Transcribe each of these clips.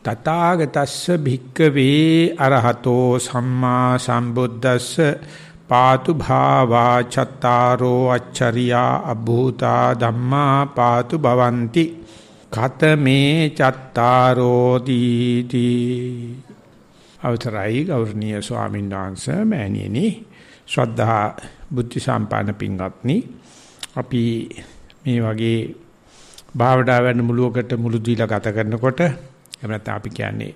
තථාගතස්ස භික්කවේ අරහතෝ සම්මා සම්බුද්දස්ස පාතු භාවා චත්තාරෝ අච්චරියා අභූතා ධම්මා පාතු භවಂತಿ කතමේ චත්තාරෝ දීති අවතරයි ගෞරවනීය ස්වාමීන් වහන්සේ මෑණියනි ශ්‍රද්ධා බුද්ධ සම්පන්න පින්වත්නි අපි මේ වගේ භාවනා වැඩමුළුවකට මුළු දීලා ගත කරනකොට එහෙම නැත්නම් අපි කියන්නේ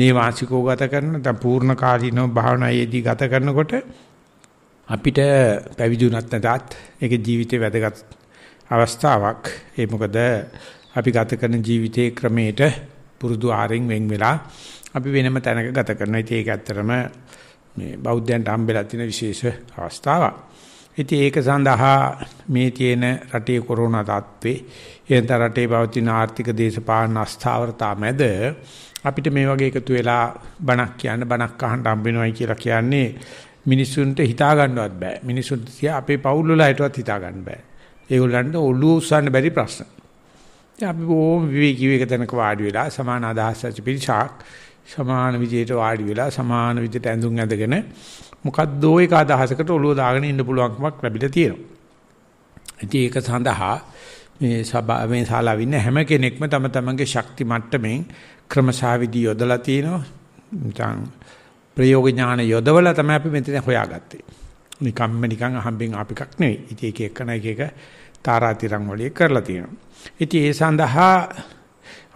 නේවාසිකව ගත කරන නැත්නම් පූර්ණ කාලීනව භාවනායේදී ගත කරනකොට අපිට පැවිදි වුණත් නැතත් ඒක ජීවිතේ වැදගත් අවස්ථාවක්. ඒ මොකද අපි ගත කරන ජීවිතයේ ක්‍රමයට පුරුදු ආරෙන් වෙන් වෙලා අපි වෙනම තැනක ගත කරනවා. ඉතින් ඒක ඇත්තරම මේ බෞද්ධයන්ට හම්බෙලා තියෙන විශේෂ අවස්ථාවක්. ඉතින් ඒක සඳහා මේ තියෙන රටේ කොරෝනා තත්ත්වේ එනතර රටේ පවතින ආර්ථික දේශපාලන අස්ථාවරතා මැද අපිට මේ වගේ එකතු වෙලා බණක් කියන්න බණක් අහන්න හම්බ වෙනවයි කියලා කියන්නේ මිනිසුන්ට හිතා ගන්නවත් බෑ. මිනිසුන්ට තියා අපේ පවුල් වල හිටවත් හිතා ගන්න බෑ. ඒගොල්ලන්ට ඔළුව උස්සන්න බැරි ප්‍රශ්න. අපි බොහොම විවේකීව එක තැනක වාඩි වෙලා සමාන අදහස් ඇති පිරිසක් සමාන විදියට වාඩි වෙලා සමාන විදියට ඇඳුම් ඇඳගෙන මොකද්ද ඒක අදහසකට ඔළුව දාගෙන ඉන්න පුළුවන්කමක් ලැබිලා තියෙනවා. ඉතින් ඒක සඳහා මේ සභාවේ ශාලාවේ ඉන්න හැම කෙනෙක්ම තම තමන්ගේ ශක්ති මට්ටමින් ක්‍රමසාවිදි යොදලා තිනවා. නිකන් ප්‍රයෝග ඥාන යොදවලා තමයි අපි මෙතන හොයාගත්තේ. නිකම්ම නිකන් අහම්බෙන් ආප එකක් නෙවෙයි. ඉතින් ඒක එක්කන එක එක තාරාතිරම් වලිය කරලා තියෙනවා. ඉතින් ඒ සඳහා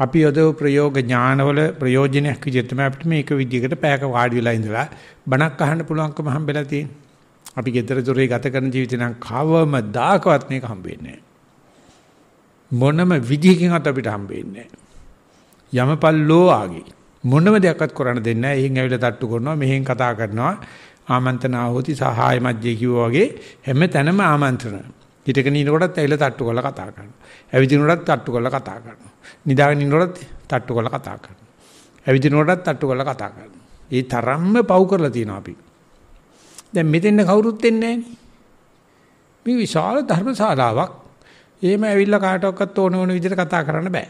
අපි යොදව ප්‍රයෝග ඥානවල ප්‍රයෝජනයක් විදිහට තමයි අපිට මේක විදිහකට පැයක වාඩි වෙලා ඉඳලා බණක් අහන්න පුළුවන්කම හම්බෙලා තියෙන්නේ. අපි ගෙදර දොරේ ගත කරන ජීවිතේ නම් කවමදාකවත් මේක හම්බෙන්නේ නැහැ. මොනම විදිහකින්වත් අපිට හම්බෙන්නේ නැහැ. යමපල්ලෝ ආගේ. මොනම දෙයක්වත් කරන්න දෙන්නේ නැහැ. එහෙන් ඇවිල්ලා තට්ටු කරනවා, මෙහෙන් කතා කරනවා. ආමන්ත්‍රණා හොති සහාය මැජ්ජේ කිව්වා වගේ හැම තැනම ආමන්ත්‍රණ. හිටගෙන ඉනකොටත් ඇවිල්ලා තට්ටු කරලා කතා කරනවා. ඇවිදිනකොටත් තට්ටු කරලා කතා කරනවා. නිදාගෙන ඉන්නකොටත් තට්ටු කරලා කතා කරනවා. ඇවිදිනකොටත් තට්ටු කරලා කතා කරනවා. ඒ තරම්ම පව් කරලා තියෙනවා අපි. දැන් මෙතෙන් කවුරුත් එන්නේ නැහැ නේ. මේ විශාල ධර්මශාලාවක් එහෙම ඇවිල්ලා කාටවත් ඕන ඕන විදිහට කතා කරන්න බෑ.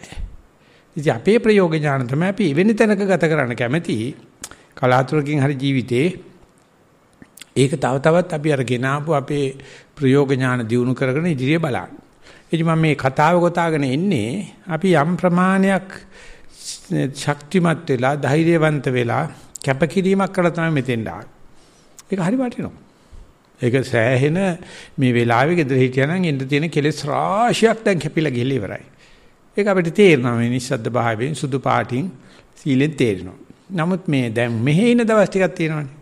ඉතින් අපේ ප්‍රයෝග ඥාන තමයි අපි එවැනි තැනක ගත කරන්න කැමති. කලාතුරකින් හරි ජීවිතේ ඒක තව තවත් අපි අර ගෙනාවු අපේ ප්‍රයෝග ඥාන දියුණු කරගෙන ඉදිරිය බලන්න. එනිදි මම මේ කතාව ගොතාගෙන එන්නේ අපි යම් ප්‍රමාණයක් ශක්තිමත් වෙලා ධෛර්යවන්ත වෙලා කැපකිරීමක් කළා තමයි මෙතෙන්ට ආවේ. ඒක හරි වටිනවා. ඒක සෑහෙන මේ වෙලාවේ ගෙදර හිටියනම් ඉන්න තියෙන කෙලෙස් රාශියක් දැන් කැපිලා ගිහලා ඉවරයි. ඒක අපිට තේරෙනවා මේ නිස්සද්ද භාවයෙන් සුදු පාටින් සීලෙන් තේරෙනවා. නමුත් මේ දැන් මෙහි ඉන දවස් ටිකක් තියෙනවානේ.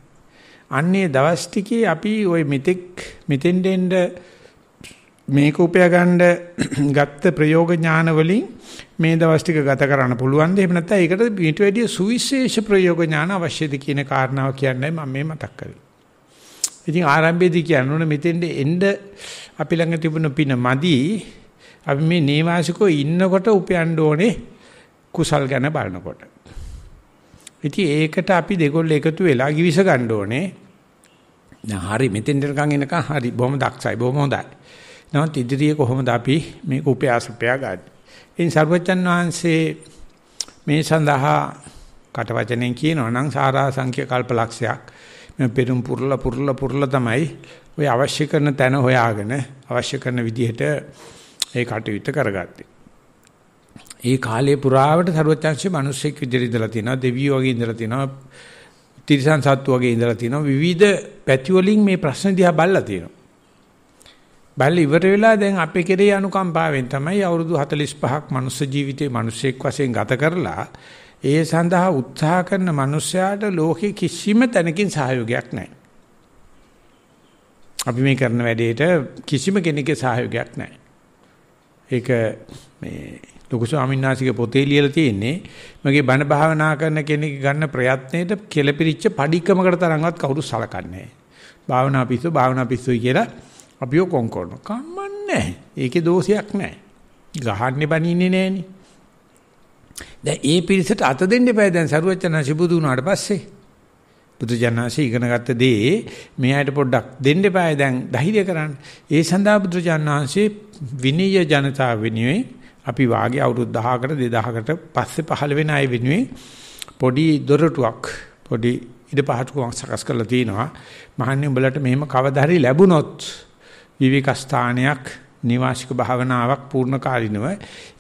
අන්නේ දවස් ටිකේ අපි ওই මෙතෙක් මෙතෙන්ට එන්න මේක උපයා ගන්න ගත්ත ප්‍රයෝග ඥාන වලින් මේ දවස් ටික ගත කරන්න පුළුවන්ද? එහෙම නැත්නම් ඒකට ඊට වැඩිය සුවිශේෂ ප්‍රයෝග ඥාන අවශ්‍යද කියන කාරණාව කියන්නේ මම මේ මතක් කරේ. ඉතින් ආරම්භයේදී කියනෝනේ මෙතෙන්ට එන්න අපි ළඟ තිබුණ පින මදි. අපි මේ නේවාසිකෝ ඉන්නකොට උපයන්න ඕනේ කුසල් ගැන බලනකොට. ඉතින් ඒකට අපි දෙකොල්ල එකතු වෙලා givis ගන්න ඕනේ. දැන් හරි මෙතෙන්ට නිකන් එනකන් හරි බොහොම දක්ෂයි බොහොම හොඳයි. නමුත් ඉදිරියේ කොහොමද අපි මේක උපයාස උපයා ගන්න. ඉතින් සර්වචන් වහන්සේ මේ සඳහා කට වචනෙන් කියනවා නම් සාරා සංඛ්‍ය කල්පලක්ෂයක් මේ පෙරම් පුරලා පුරලා පුරලා තමයි ඔය අවශ්‍ය කරන තැන හොයාගෙන අවශ්‍ය කරන විදිහට ඒ කටයුත්ත කරගත්තේ. ඒ කාලේ පුරාවට ਸਰවඥාන්සේ මිනිස්සෙක් විදිහට ඉඳලා තිනවා දෙවියෝ වගේ ඉඳලා තිනවා තිරිසන් සත්තු වගේ ඉඳලා තිනවා විවිධ පැති වලින් මේ ප්‍රශ්න දිහා බල්ලා තිනවා. බල්ල ඉවර වෙලා දැන් අපේ කෙරේ අනුකම්පාවෙන් තමයි අවුරුදු 45ක් මනුස්ස ජීවිතේ මිනිස්සෙක් වශයෙන් ගත කරලා ඒ සඳහා උත්සාහ කරන මිනිස්යාට ලෝකේ කිසිම තැනකින් සහයෝගයක් නැහැ. අපි මේ කරන වැඩේට කිසිම කෙනෙකුගේ සහයෝගයක් නැහැ. ඒක මේ ලොකු ස්වාමීන් වහන්සේගේ පොතේ ලියලා තියෙන්නේ මගේ බණ භාවනා කරන කෙනෙක් ගන්න ප්‍රයත්නයේද කෙලපිරිච්ච padikkamakata තරම්වත් කවුරු සලකන්නේ නැහැ. භාවනා පිස්සු භාවනා පිස්සුයි කියලා අපිව කොන් කරනවා. කම්මන්නේ නැහැ. ඒකේ දෝෂයක් නැහැ. ගහන්නේ බනින්නේ නැහනේ. දැන් ඒ පිරිසට අත දෙන්න එපා දැන් සරුවචනාංශි බුදු වුණාට පස්සේ බුදුජානනාංශි ඉගෙනගත්ත දේ මෙයාට පොඩ්ඩක් දෙන්න එපා දැන් ධෛර්ය කරන්න. ඒ සඳහා බුදුජානනාංශි විනීය ජනතාව වෙනුවෙන් අපි වාගේ අවුරුදු 1000කට 2000කට පස්සේ පහළ වෙන අය වෙනුවෙන් පොඩි දොරටුවක් පොඩි ඉඩපහටුවක් සකස් කරලා තිනවා. මහන්නේ උඹලට මෙහෙම කවදා හරි ලැබුණොත් විවික ස්ථානයක් නිවාසික භාවනාවක් පූර්ණ කාලිනව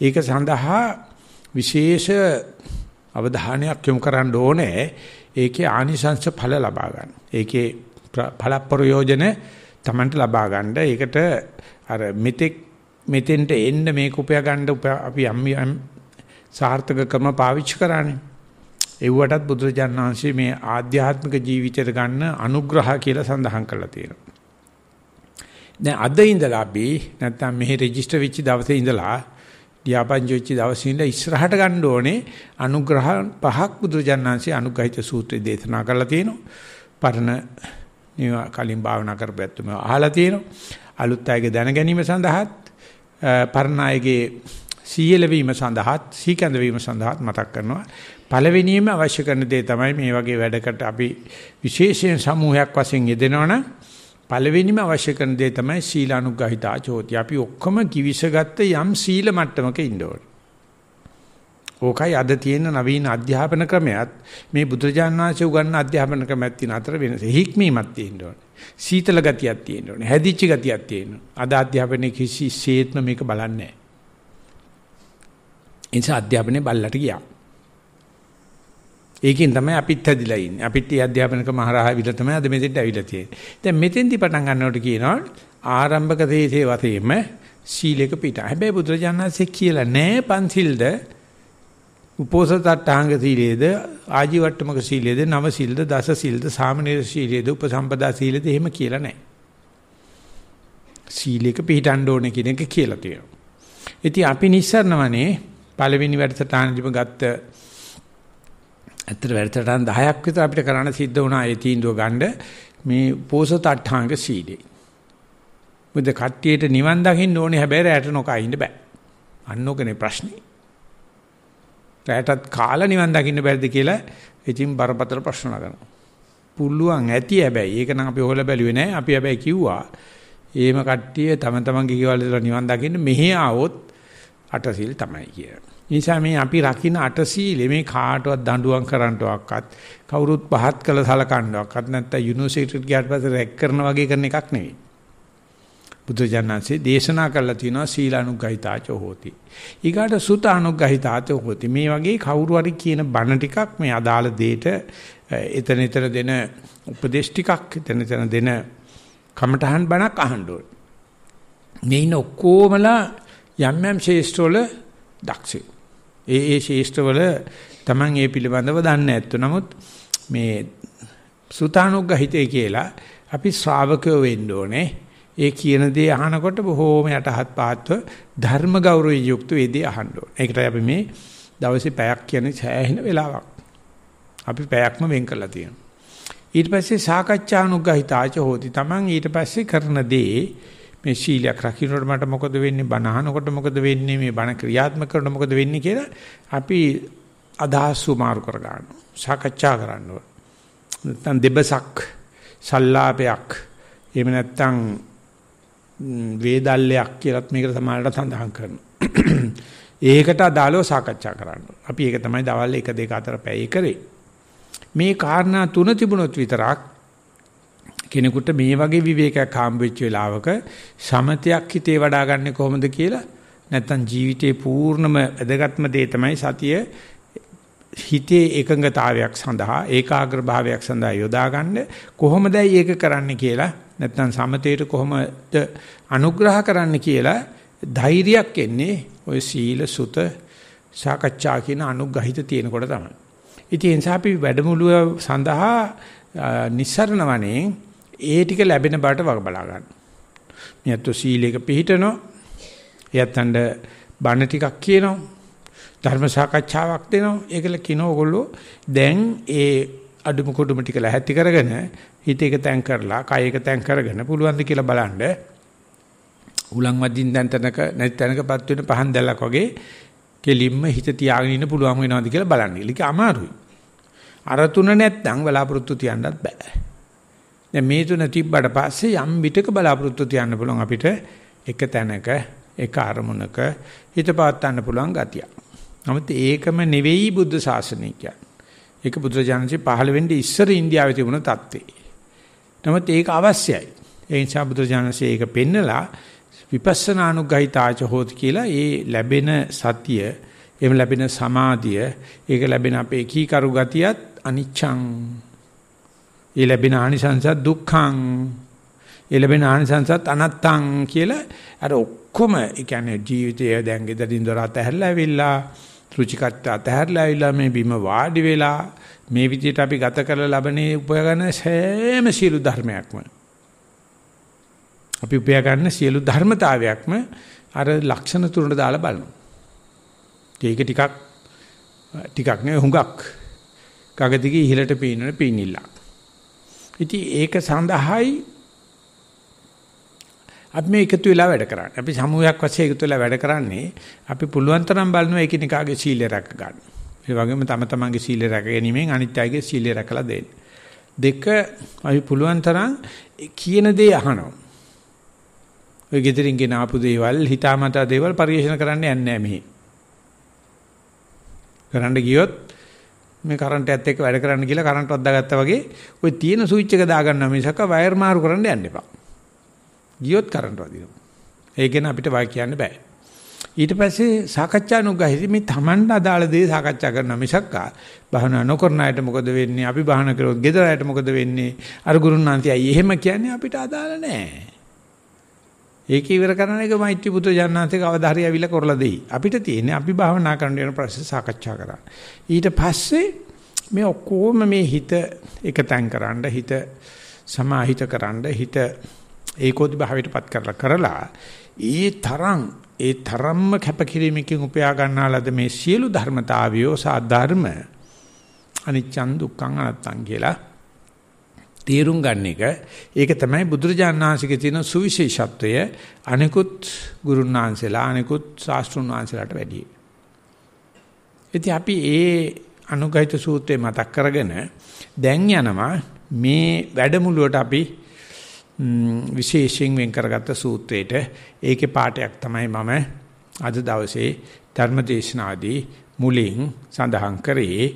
ඒක සඳහා විශේෂ අවධානයක් යොමු කරන්න ඕනේ ඒකේ ආනිසංශ ඵල ලබා ගන්න. ඒකේ ඵල ප්‍රයෝජන Tamanට ලබා ගන්න. ඒකට අර මෙතෙක් මෙතෙන්ට එන්න මේක උපය ගන්න අපි යම් සාර්ථක ක්‍රම පාවිච්චි කරන්නේ. එව්වටත් බුදුරජාණන් වහන්සේ මේ ආධ්‍යාත්මික ජීවිතයට ගන්න අනුග්‍රහ කියලා සඳහන් කරලා තියෙනවා. දැන් අද ඉඳලා අපි නැත්තම් මෙහි රෙජිස්ටර් වෙච්ච දවසේ ඉඳලා දියාපංචෝච්ච දවසේ ඉඳලා ඉස්සරහට ගන්න ඕනේ අනුග්‍රහ පහක් බුදුරජාණන්සේ අනුග්‍රහිත සූත්‍රය දේශනා කරලා තියෙනවා. පරණ කලින් භාවනා කරපැත්තම අහලා තියෙනවා. අලුත් අයගේ දැන ගැනීම සඳහාත් පරණ අයගේ සීයලවීම සඳහාත් සීකඳ වීම සඳහාත් මතක් කරනවා. පළවෙනියම අවශ්‍ය කරන දේ තමයි මේ වගේ වැඩකට අපි විශේෂයෙන් සමූහයක් වශයෙන් යෙදෙනවනම් පළවෙනිම අවශ්‍ය කරන දේ තමයි සීලානුග්‍රහිතා චෝති. අපි ඔක්කොම කිවිසගත්ත යම් සීල මට්ටමක ඉන්න ඕකයි අද තියෙන නවීන අධ්‍යාපන ක්‍රමයක් මේ බුදුරජාණන් වහන්සේ උගන්වන අධ්‍යාපන ක්‍රමයක් තියෙන අතර වෙනස. හික්මීමක් තියෙන්න ඕනේ. සීතල ගතියක් තියෙන්න ඕනේ. හැදිච්ච ගතියක් තියෙන්න ඕනේ. අද අධ්‍යාපනයේ කිසිසේත්ම මේක බලන්නේ නැහැ. ඒ නිසා අධ්‍යාපනයේ බල්ලට ගියා. ඒකෙන් තමයි අපිත් හැදිලා ඉන්නේ. අපිත් මේ අධ්‍යාපනක මහරහා විල තමයි අද මෙතෙන්ට ඇවිල්ලා තියෙන්නේ. දැන් මෙතෙන්දි පටන් ගන්නකොට කියනවා ආරම්භක තේසේ වශයෙන්ම සීලෙක පිට. හැබැයි බුදුරජාණන්සේ කියලා නෑ පන්සිල්ද උපෝසතාටාංග සීලයේද ආජීවට්ටමක සීලයේද නව සීලද දස සීලද සාමනීර සීලයේද උපසම්පදා සීලයේද එහෙම කියලා නැහැ. සීලයක පිළිටන්න ඕනේ කියන එක කියලා තියෙනවා. ඉතින් අපි නිස්සරණවනේ පළවෙනි වැඩසටහනදිම ගත්ත ඇත්තට වැඩසටහන් 10ක් විතර අපිට කරන්න සිද්ධ වුණා ඒ තීන්දුව ගන්න මේ පෝසත අට්ඨාංග සීලේ. මුද කට්ටියට නිවන් දකින්න ඕනේ හැබැයි රැට නොකා ඉන්න බෑ. අන්නෝකනේ ප්‍රශ්නේ. රැටත් කාලා නිවන් දකින්න බැරිද කියලා ඉතින් බරපතල ප්‍රශ්න නගනවා. පුළුවන් ඇති හැබැයි ඒක නම් අපි හොයලා බැලුවේ නෑ. අපි හැබැයි කිව්වා එහෙම කට්ටිය තම තමන්ගේ ගෙවල් වල නිවන් දකින්න මෙහි ආවොත් අටසිල් තමයි කියලා. නිසා මේ අපි රකින්න අටසීලෙ මේ කාටවත් දඬුවම් කරන්නවක්වත් කවුරුත් පහත් කළ සලකන්නවක්වත් නැත්නම් යුනිවර්සිටි ගියාට පස්සේ රැක් කරන වගේ කරන එකක් නෙවෙයි. බුදුජානන්සේ දේශනා කරලා තිනවා සීලානුග්ගහිතාච හෝති. ඊගාට සුතානුග්ගහිතාච හෝති. මේ වගේ කවුරු හරි කියන බණ ටිකක් මේ අදාළ දෙයට එතන එතන දෙන උපදේශ ටිකක් එතන එතන දෙන කමඨහන් බණක් අහන්න ඕනේ. මේ ඉන්න ඔක්කොමලා යම් යම් ශේෂ්ඨවල දක්ෂයෝ. ඒ ඒ ශේෂ්ඨවල Taman ඒ පිළිබඳව දන්නේ නැත්තු. නමුත් මේ සුතානුග්‍රහිතය කියලා අපි ශ්‍රාවකයෝ වෙන්න ඕනේ. ඒ කියන දේ අහනකොට බොහෝම යටහත් පාත්ව ධර්ම ගෞරවය යුක්ත වේදී අහන්න ඕනේ. ඒකටයි අපි මේ දවසේ පැයක් කියන්නේ සෑහෙන වෙලාවක්. අපි පැයක්ම වෙන් කරලා තියෙනවා. ඊට පස්සේ සාකච්ඡානුග්‍රහිතාච හෝති. Taman ඊට පස්සේ කරන දේ මේ ශීලයක් රකින්නකොට මට මොකද වෙන්නේ බණ අහනකොට මොකද වෙන්නේ මේ බණ ක්‍රියාත්මක කරනකොට මොකද වෙන්නේ කියලා අපි අදහස් මාරු කර ගන්නවා සාකච්ඡා කරනවා නැත්නම් දෙබසක් සල්ලාපයක් එහෙම නැත්නම් වේදල්ලයක් කියලාත් මේකට සමානට සඳහන් කරනවා ඒකට අදාළව සාකච්ඡා කරනවා අපි ඒක තමයි දවල් 1 2 4 පැය කරේ මේ කාරණා තුන තිබුණොත් විතරක් කෙනෙකුට මේ වගේ විවේකයක් හම්බ වෙච්ච වෙලාවක සමතයක් හිතේ වඩා ගන්න කොහොමද කියලා නැත්තම් ජීවිතේ පූර්ණම වැදගත්ම දේ තමයි සතිය හිතේ එකඟතාවයක් සඳහා ඒකාග්‍ර භාවයක් සඳහා යොදා ගන්න කොහොමදයි ඒක කරන්න කියලා නැත්තම් සමතේට කොහොමද අනුග්‍රහ කරන්න කියලා ධෛර්යයක් එන්නේ ওই සීල සුත සාකච්ඡා කියන අනුග්‍රහිත තියෙනකොට තමයි. ඉතින් ඒ නිසා අපි වැඩමුළුව සඳහා නිස්සරණ වනේ ඒ ටික ලැබෙන බාට වග බලා ගන්න. මෙයත් සීලයක පිළිටනෝ. එයත්ඬ බණ ටිකක් කියනවා. ධර්ම සාකච්ඡාවක් දෙනවා. ඒකල කිනෝ ඔයගොල්ලෝ දැන් ඒ අඩුම කුඩුම ටික ලැහැත්ති කරගෙන හිත එක තැන් කරලා කය එක තැන් කරගෙන පුළුවන් ද කියලා බලන්න. උලන් වදින් දැන් තැනක නැති තැනකපත් වෙන පහන් දැල්ලක් වගේ කෙලින්ම හිත තියාගෙන ඉන්න පුළුවන් වෙනවද කියලා බලන්න. ඒක අමාරුයි. අර තුන නැත්නම් බලාපොරොත්තු තියන්නත් බෑ. දැන් මේ තුන තිබ්බට පස්සේ යම් විටක බලාපොරොත්තු තියන්න පුළුවන් අපිට එක තැනක එක අරමුණක හිත පාත්තන්න පුළුවන් ගතිය. නමුත් ඒකම නෙවෙයි බුද්ධ ශාසනය කියන්නේ. ඒක බුදුරජාණන්සේ පහළ වෙන්නේ ඉස්සර ඉන්දියාවේ තිබුණ தත්ත්වේ. නමුත් ඒක අවශ්‍යයි. ඒ නිසා බුදුරජාණන්සේ ඒක පෙන්නලා විපස්සනානුග්‍රහිතාච හොත් කියලා ඒ ලැබෙන සතිය, එම් ලැබෙන සමාධිය, ඒක ලැබෙන අපේ කීකරු ගතියත් අනිච්ඡං ඒ ලැබෙන ආනිසංසත් දුක්ඛං. ඒ ලැබෙන ආනිසංසත් අනත්තං කියලා අර ඔක්කොම ඒ කියන්නේ ජීවිතය දැන් ගෙදරින් දොරට ඇහැරලා ඇවිල්ලා ෘචිකත්ව අතහැරලා ඇවිල්ලා මේ බිම වාඩි වෙලා මේ විදිහට අපි ගත කරලා ලබන්නේ උපයගන්න සෑම සියලු ධර්මයක්ම අපි උපයගන්න සියලු ධර්මතාවයක්ම අර ලක්ෂණ තුනට දාලා බලනවා. ඒක ටිකක් ටිකක් නෙවෙයි හුඟක්. කගදිගේ ඉහළට පීනන පීනිල්ලක්. ඉතින් ඒක සඳහායි අපි මේ එකතු වෙලා වැඩ කරන්නේ. අපි සමූහයක් වශයෙන් එකතු වෙලා වැඩ කරන්නේ අපි පුළුවන් තරම් බලනවා එකිනෙකාගේ සීලය රැක ගන්න. ඒ වගේම තම තමන්ගේ සීලය රැක ගැනීමෙන් අනිත් අයගේ සීලය රැකලා දෙන්න. දෙක අපි පුළුවන් තරම් කියන දේ අහනවා. ඔය gedirin ගෙන ආපු දේවල් හිතාමතා දේවල් පරිශන කරන්න යන්නේ නැහැ මෙහි. කරන්න ගියොත් මේ කරන්ට් එකත් එක්ක වැඩ කරන්න කියලා කරන්ට් අද්දාගත්තා වගේ ওই තියෙන ස්විච් එක දාගන්නවා මිසක වයර් මාරු කරන්න යන්න එපා. ගියොත් කරන්ට් වදිනවා. ඒක ගැන අපිට වාක් කියන්න බෑ. ඊට පස්සේ සාකච්ඡානුගහිත මේ Tamanට අදාළ දේ සාකච්ඡා කරනවා මිසක් භාවනා නොකරන අයට මොකද වෙන්නේ? අපි භාවනා කළොත් gedara අයට මොකද වෙන්නේ? අර ගුරුන් අන්තිය එහෙම කියන්නේ අපිට අදාළ නෑ. ඒක ඉවර කරන එක මෛත්‍රී පුත්‍ර ජානනාථේ කවදා හරි ඇවිල්ලා කරලා දෙයි. අපිට තියෙන්නේ අපි භාවනා කරන්න යන ප්‍රශ්න සාකච්ඡා කරා. ඊට පස්සේ මේ ඔක්කොම මේ හිත එකතෙන් කරන්න, හිත සමාහිත කරන්න, හිත ඒකෝදි භාවයටපත් කරලා කරලා ඒ තරම් ඒ තරම්ම කැපකිරීමකින් උපයා ගන්නාලද මේ සියලු ධර්මතාවයෝ සාධර්ම අනිච්චන් දුක්ඛං අනත්තං කියලා තේරුම් ගන්න එක ඒක තමයි බුදුරජාණන් වහන්සේගේ තියෙන සුවිශේෂත්වය අනිකුත් ගුරුන් වහන්සේලා අනිකුත් ශාස්ත්‍රුන් වහන්සේලාට වැඩි. ඉතින් අපි ඒ අනුගහිත සූත්‍රය මතක් කරගෙන දැන් යනවා මේ වැඩමුළුවට අපි විශේෂයෙන් වෙන් කරගත්ත සූත්‍රයට ඒකේ පාඩයක් තමයි මම අද දවසේ ධර්මදේශනාදී මුලින් සඳහන් කරේ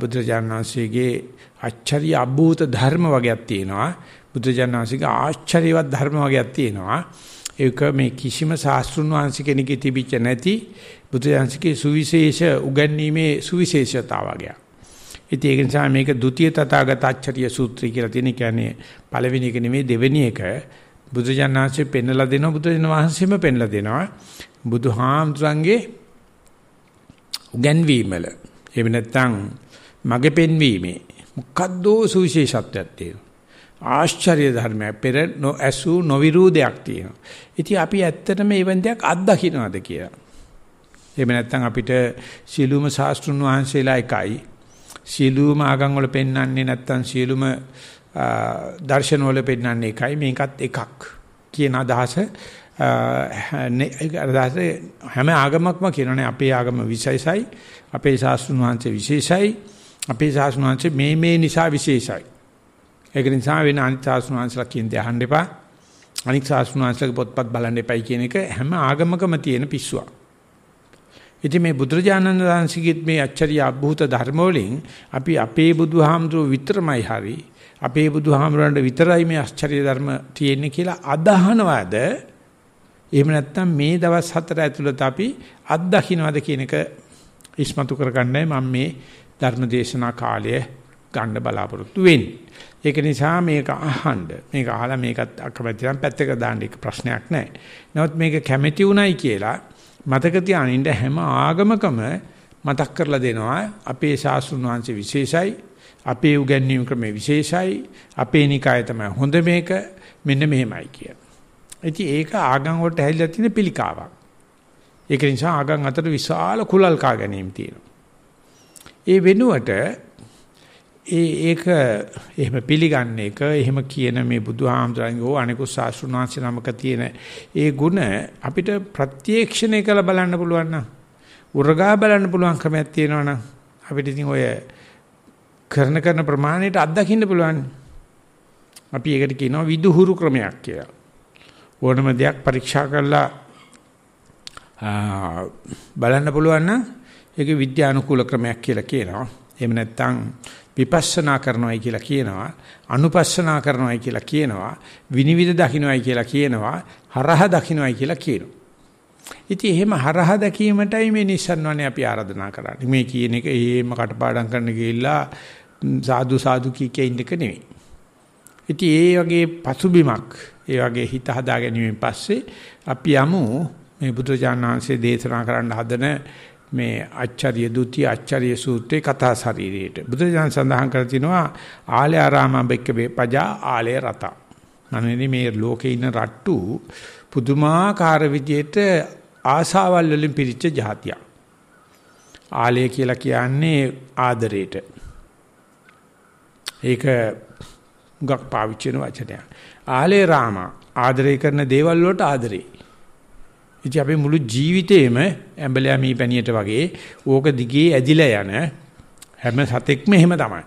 බුදුරජාණන් වහන්සේගේ අච්චරිය අභූත ධර්ම වගේක් තියෙනවා. බුදුරජාණන් වහන්සේගේ ආශ්චර්යවත් ධර්ම වගේක් තියෙනවා. ඒක මේ කිසිම ශාස්ත්‍රුන් වහන්සේ කෙනෙකුගේ තිබිච්ච නැති බුදුරජාණන්ගේ සුවිශේෂ උගන්වීමේ සුවිශේෂතාවය. ඉතින් ඒක නිසා මේක ဒုတိ ය තථාගත අච්චරිය සූත්‍රය කියලා තියෙන කියන්නේ පළවෙනි එක නෙමෙයි දෙවෙනි එක. බුදුජානනාංශය පෙන්වලා දෙනවා බුදුජන වහන්සේම පෙන්වලා දෙනවා බුදුහාමුදුරන්ගේ උගන්වීමල එහෙම නැත්නම් මගේ පෙන්වීමේ මොකද්ද සුවිශේෂත්වයක් තියෙනවා. ආශ්චර්ය ධර්මයක් පෙර නොඇසු නොවිරූ දෙයක් තියෙනවා. ඉතින් අපි ඇත්තටම එවන් දෙයක් අත්දකින්නවද කියලා. එහෙම නැත්නම් අපිට සීලුම ශාස්ත්‍රුන් වහන්සේලා එකයි සීලුම ආගම් වල පෙන්වන්නේ නැත්නම් සීලුම දර්ශන වල පෙන්වන්නේ එකයි මේකත් එකක් කියන අදහස හැම ආගමක්ම කියනනේ අපේ ආගම විශේෂයි අපේ ශාස්ත්‍රඥ වංශේ විශේෂයි අපේ ශාස්ත්‍රඥ වංශේ මේ මේ නිසා විශේෂයි ඒක නිසා වෙන අනිත් ශාස්ත්‍රඥ වංශලා කියන දේ අහන්න එපා අනිත් ශාස්ත්‍රඥ වංශලගේ පොත්පත් බලන්න එපයි කියන එක හැම ආගමකම තියෙන පිස්සුවක් ඉතින් මේ බුදුරජාණන් වහන්සේගෙත් මේ අච්චරිය අద్భుත ධර්ම වලින් අපි අපේ බුදුහාමුදුරුව විතරමයි හරි අපේ බුදුහාමුදුරන්ට විතරයි මේ ආශ්චර්ය ධර්ම තියෙන්නේ කියලා අදහනවාද එහෙම නැත්නම් මේ දවස් හතර ඇතුළත අපි අත්දකින්නවද කියන එක ඉස්මතු කරගන්නයි මම මේ ධර්ම දේශනා කාලය ගන්න බලාපොරොත්තු වෙන්නේ. ඒක නිසා මේක අහන්න මේක අහලා මේකත් අකමැති නම් පැත්තක දාන්න එක ප්‍රශ්නයක් නැහැ. නමුත් මේක කැමැති උණයි කියලා මතක තියානින්න හැම ආගමකම මතක් කරලා දෙනවා අපේ ශාස්ත්‍රුන් වහන්සේ විශේෂයි අපේ උගන්වීම් ක්‍රමය විශේෂයි අපේ නිකාය තමයි හොඳ මේක මෙන්න මෙහෙමයි කියලා. ඉතින් ඒක ආගම් වලට හැදිලා තියෙන පිළිකාවක්. ඒක නිසා ආගම් අතර විශාල කුලල් කා ගැනීම තියෙනවා. ඒ වෙනුවට ඒ ඒක එහෙම පිළිගන්න එක එහෙම කියන මේ බුදුහාමුදුරන්ගේ ඕ අනිකුත් ශාස්ත්‍රඥාන්සේ නමක තියෙන ඒ ಗುಣ අපිට ප්‍රත්‍යක්ෂණය කරලා බලන්න පුළුවන් නම් උරගා බලන්න පුළුවන් ක්‍රමයක් තියෙනවා නම් අපිට ඉතින් ඔය කරන කරන ප්‍රමාණයට අත්දකින්න පුළුවන්. අපි ඒකට කියනවා විදුහුරු ක්‍රමයක් කියලා. ඕනම දෙයක් පරීක්ෂා කරලා බලන්න පුළුවන් නම් ඒක විද්‍යානුකූල ක්‍රමයක් කියලා කියනවා. එහෙම නැත්නම් විපස්සනා කරනවායි කියලා කියනවා. අනුපස්සනා කරනවායි කියලා කියනවා. විනිවිද දකින්නවායි කියලා කියනවා. හරහ දකින්නවායි කියලා කියනවා. ඉතින් එහෙම හරහ දැකීමටයි මේ නිසන්වන්නේ අපි ආරාධනා කරන්නේ. මේ කියන එක එහෙම කටපාඩම් කරන්න ගිහිල්ලා සාදු සාදු කී කිය ඉන්න එක නෙවෙයි. ඉතින් ඒ වගේ පසුබිමක් ඒ වගේ හිත හදා ගැනීමෙන් පස්සේ අපි යමු මේ බුදුජානනාංශයේ දේශනා කරන්න හදන මේ ආචාර්ය ဒ ුති ආචාර්ය සූත්‍රේ කතා ශරීරයේට බුදුජානන සඳහන් කර තිනවා ආලේ ආරාම බෙක්කේ පජා ආලේ රත මන්නේ මේ ලෝකේ ඉන්න රට්ටු පුදුමාකාර විදියට ආසාවල් වලින් පිරිච්ච જાතියක් ආලය කියලා කියන්නේ ආදරයට ඒක ගක් පාවිච්චි වෙන වචනයක් ආලේ රාමා ආදරය කරන දේවල් වලට ආදරේ. ඉතින් අපේ මුළු ජීවිතේම ඇඹලයා මී පැණියට වගේ ඕක දිගේ ඇදිලා යන හැම සතෙක්ම එහෙම තමයි.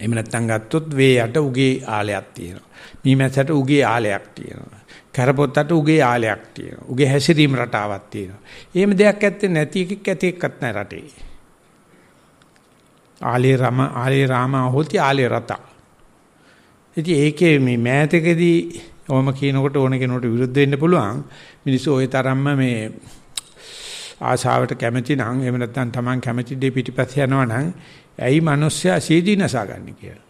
එහෙම නැත්නම් ගත්තොත් වේ යට උගේ ආලයක් තියෙනවා. මී මැස්සට උගේ ආලයක් තියෙනවා. කරපොත්තට උගේ ආලයක් තියෙනවා. උගේ හැසිරීම රටාවක් තියෙනවා. එහෙම දෙයක් ඇත්තේ නැති එකක් ඇති එකක් නැහැ රටේ. ආලේ රම ආලේ රාමා හොති ආලේ රතා ඉතින් ඒකේ මේ මෑතකදී ඔයම කියනකොට ඕන කෙනෙකුට විරුද්ධ වෙන්න පුළුවන්. මිනිස්සු ওই තරම්ම මේ ආශාවට කැමති නම් එහෙම නැත්නම් Taman කැමති දේ පිටිපස්ස යනවා නම් ඇයි මිනිස්සයා සීදීනසා ගන්න කියලා.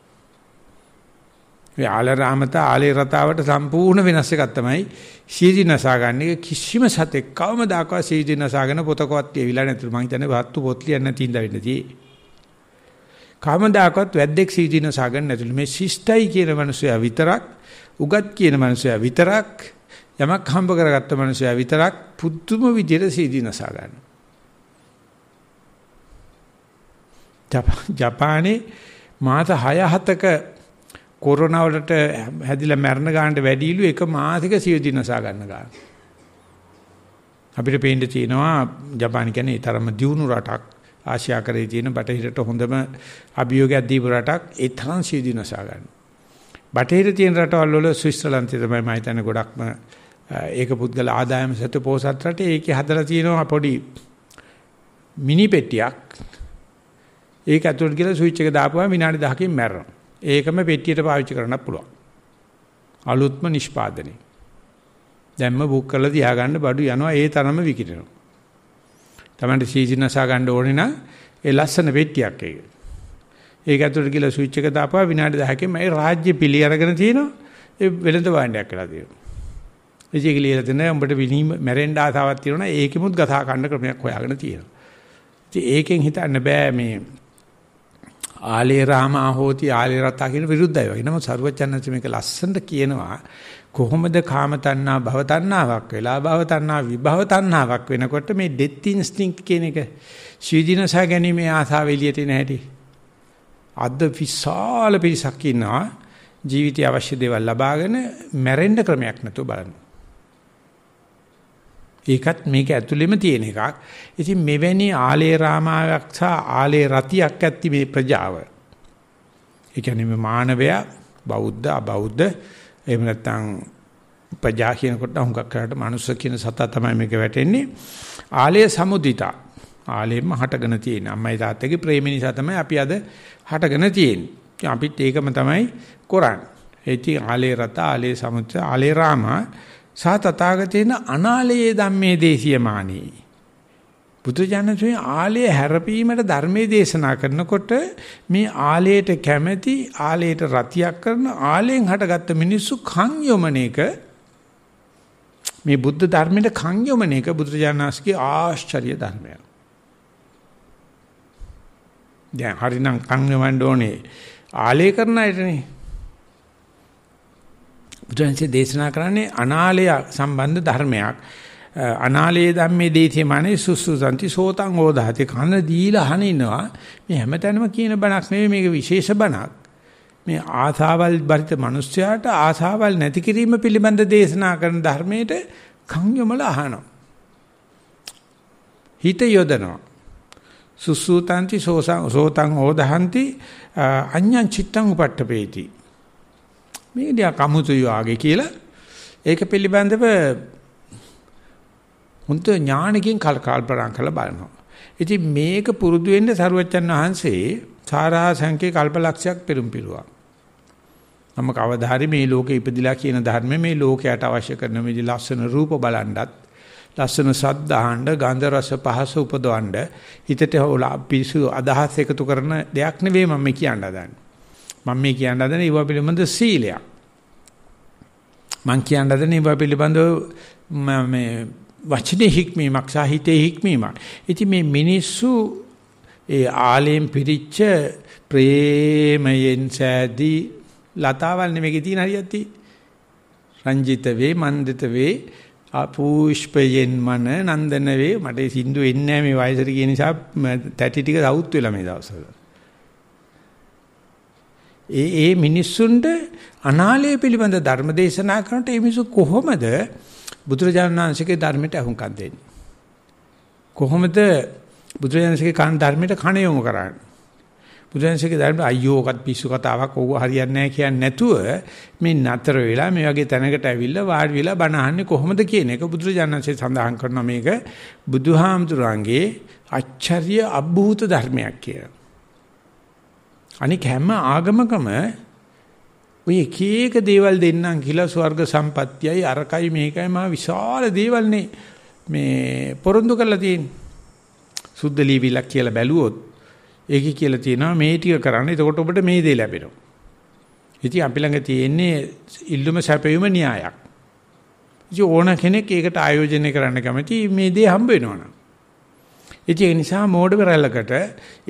ඒ ආලරාමත ආලේ රතාවට සම්පූර්ණ වෙනස් එකක් තමයි සීදීනසා ගන්න එක කිසිම සතෙක් කවමදාකවත් සීදීනසාගෙන පොතකවත් කියවිලා නැතුළු මං හිතන්නේ වාත්තු පොත් ලියන්න තියෙන දවෙන්නදී. කවමදාකවත් වැද්දෙක් සීදීන සාගන්න නැතුළු මේ ශිෂ්ටයි කියන මිනිසයා විතරක් උගත් කියන මිනිසයා විතරක් යමක් හම්බ කරගත්ත මිනිසයා විතරක් පුදුම විදිහට සීදීන සාගන්න. ජපානයේ මාස 6-7ක කොරෝනා වලට හැදිලා මැරෙන ගානට වැඩිලු එක මාසික සීදීන සාගන්න ගන්න. අපිට පේන්න තියෙනවා ජපාන කියන්නේ තරම දියුණු රටක් ආශ්‍යා කරේ තියෙන බටහිරට හොඳම අභියෝගයක් දීපු රටක් ඒ තරම් සීදීනසා ගන්න. බටහිර තියෙන රටවල් වල ස්විස්තරලන්තය තමයි මම හිතන්නේ ගොඩක්ම ඒක පුද්ගල ආදායම සතු පොසත් රටේ ඒකේ හදලා තියෙනවා පොඩි මිනි පෙට්ටියක්. ඒක ඇතුළට ගිහලා ස්විච් එක දාපුවම විනාඩි 10කින් මැරෙනවා. ඒකම පෙට්ටියට පාවිච්චි කරන්න පුළුවන්. අලුත්ම නිෂ්පාදනය. දැම්ම බුක් කරලා තියාගන්න බඩු යනවා ඒ තරම විකිරෙනවා. Tamanට සීසිනසා ගන්න ඕනේ නම් ඒ ලස්සන පෙට්ටියක් ඒක. ඒක ඇතුළට ගිහලා ස්විච් එක දාපුවා විනාඩි 10කින් මේ රාජ්‍ය පිළි අරගෙන තියෙනවා ඒ වෙළඳ භාණ්ඩයක් කියලා තියෙනවා. ඉතින් කියලා දෙන උඹට විනීම මැරෙන්න ආසාවක් තියෙනවා ඒකෙමුත් ගසා ගන්න ක්‍රමයක් හොයාගෙන තියෙනවා. ඉතින් ඒකෙන් හිතන්න බෑ මේ ආලේ රාමා හෝති ආලේ රතා කියන විරුද්ධයි වගේ. නමුත් සරුවචන්නන්සේ මේක ලස්සනට කියනවා කොහොමද කාම තණ්හා භව තණ්හාවක් වෙලා භව තණ්හා විභව තණ්හාවක් වෙනකොට මේ ඩෙත් ඉන්ස්ටින්ක්ට් කියන එක ශීධිනසා ගැනීමේ ආසාව එළියට එන හැටි අද විශාල පිරිසක් ඉන්නවා ජීවිතය අවශ්‍ය දේවල් ලබාගෙන මැරෙන්න ක්‍රමයක් නැතුව බලනවා ඒකත් මේක ඇතුළෙම තියෙන එකක්. ඉතින් මෙවැනි ආලේ රාමාවක් සහ ආලේ රතියක් ඇත්ති මේ ප්‍රජාව. ඒ කියන්නේ මේ මානවයා බෞද්ධ අබෞද්ධ එහෙම නැත්නම් පජා කියනකොට හුඟක් කරාට මනුස්ස කියන සතා තමයි මේක වැටෙන්නේ. ආලය සමුදිතා. ආලයෙන්ම හටගෙන තියෙන අම්මයි තාත්තගේ ප්‍රේම නිසා තමයි අපි අද හටගෙන තියෙන්නේ. අපිත් ඒකම තමයි කරන්නේ. ඒටි ආලේ රත ආලේ සමුදිත ආලේ රාම සහ තථාගතේන අනාලයේ ධම්මේ දේශියමානී බුදුජානකයන් ආලයේ හැරපීමට ධර්මයේ දේශනා කරනකොට මේ ආලයට කැමැති ආලයට රතියක් කරන ආලයෙන් හටගත්ත මිනිස්සු කන් යොමනේක මේ බුද්ධ ධර්මයට කන් යොමනේක බුදුජානකගේ ආශ්චර්ය ධර්මයක්. දැන් හරිනම් කන් යොමන්න ඕනේ ආලය කරන අයටනේ. බුදුන්සේ දේශනා කරන්නේ අනාලය සම්බන්ධ ධර්මයක්. අනාලේ ධම්මේ දේතේ මනේ සුසුසන්ති සෝතං ඕදාති කන දීලා අහනිනවා මේ හැමතැනම කියන බණක් නෙවෙයි මේක විශේෂ බණක් මේ ආසාවල් බරිත මිනිස්යාට ආසාවල් නැති කිරීම පිළිබඳ දේශනා කරන ධර්මයේට කන් යොමලා අහනවා හිත යොදනවා සුසුතන්ති සෝතං ඕදහන්ති අඤ්ඤං චිත්තං උපට්ඨපේති මේක දිහා කමුතු යෝගේ කියලා ඒක පිළිබඳව මුන්ට ඥානකින් කල්පනා කරලා බලනවා. ඉතින් මේක පුරුදු වෙන්න සරුවච්චන් වහන්සේ සාරා සංකේ කල්පලක්ෂයක් පෙරම් පිරුවා. මම කවදා හරි මේ ලෝකේ ඉපදිලා කියන ධර්මයේ මේ ලෝකයට අවශ්‍ය කරන මේ ලස්සන රූප බලන්නත් ලස්සන සද්ද අහන්න ගන්ධ රස පහස උපදවන්න හිතට පිසු අදහස් එකතු කරන දෙයක් නෙවෙයි මම කියන්න හදන්නේ. මම මේ කියන්න හදන්නේ ඒවා පිළිබඳ සීලයක්. මම කියන්න හදන්නේ ඒවා පිළිබඳ මේ වචනේ හික්මීමක් සහ හිතේ හික්මීමක්. ඉතින් මේ මිනිස්සු ඒ ආලයෙන් පිරිච්ච ප්‍රේමයෙන් සෑදී ලතාවල් නෙමෙයි තියෙන හරියක් තියෙන්නේ. රංජිත වේ මන්දිත වේ අපූෂ්පයෙන් මන නන්දන වේ මට සින්දු එන්නේ මේ වයසට ගිය නිසා තැටි ටික රවුත් වෙලා මේ දවස්වල. ඒ ඒ මිනිස්සුන්ට අනාලය පිළිබඳ ධර්ම දේශනා කරනට මේ මිනිස්සු කොහොමද බුදුරජාණන් වහන්සේගේ ධර්මයට අහුම්කම් දෙන්නේ. කොහොමද බුදුරජාණන් වහන්සේගේ කන් ධර්මයට කණ යොමු කරන්නේ? බුදුරජාණන්සේගේ ධර්මයේ අයියෝකත් පිස්සු කතාවක් ඕව හරියන්නේ නැහැ කියන්නේ නැතුව මේ නතර වෙලා මේ වගේ තැනකට ඇවිල්ලා වාඩි වෙලා බණ අහන්නේ කොහොමද කියන එක බුදුරජාණන්සේ සඳහන් කරන මේක බුදුහාමුදුරන්ගේ ආචාර්ය අභූත ධර්මයක් කියලා. අනික හැම ආගමකම ඔය එක එක දේවල් දෙන්නම් කියලා ස්වර්ග සම්පත්තියයි අරකයි මේකයි මා විශාල දේවල්නේ මේ පොරොන්දු කරලා තියෙන්නේ සුද්ධ ලීවිලක් කියලා බැලුවොත් ඒකේ කියලා තියෙනවා මේ ටික කරන්න එතකොට ඔබට මේ දේ ලැබෙනවා ඉතින් අපි ළඟ තියෙන්නේ ඉල්ලුම සැපයුම න්‍යායක් ඉතින් ඕන කෙනෙක් ඒකට ආයෝජනය කරන්න කැමති මේ දේ හම්බ වෙනවනම් ඉතින් ඒ නිසා මෝඩ වෙරළකට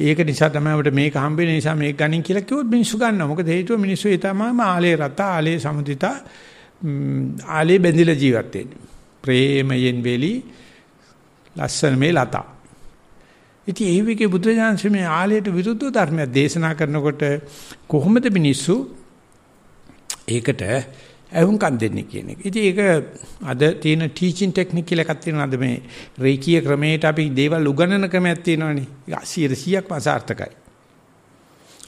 ඒක නිසා තමයි අපිට මේක හම්බ වෙන නිසා මේක ගනින් කියලා කිව්වොත් මිනිස්සු ගන්නවා. මොකද හේතුව මිනිස්සු ඒ තමයි ආලේ රත ආලේ සමුදිතා ආලේ බැඳිලා ජීවත් වෙන්නේ. ප්‍රේමයෙන් වෙලි ලස්සන මේ ලතා. ඉතින් ඒ වගේ බුදුජානක මේ ආලයට විරුද්ධ ධර්මයක් දේශනා කරනකොට කොහොමද මිනිස්සු ඒකට ඇහුම්කන් දෙන්නේ කියන එක. ඉතින් ඒක අද තියෙන ටීචින් ටෙක්නික් කියලා එකක් තියෙනවා. අද මේ රේකී ක්‍රමයට අපි දේවල් උගන්වන ක්‍රමයක් තියෙනවනේ. ඒක 100%ක්ම අසාර්ථකයි.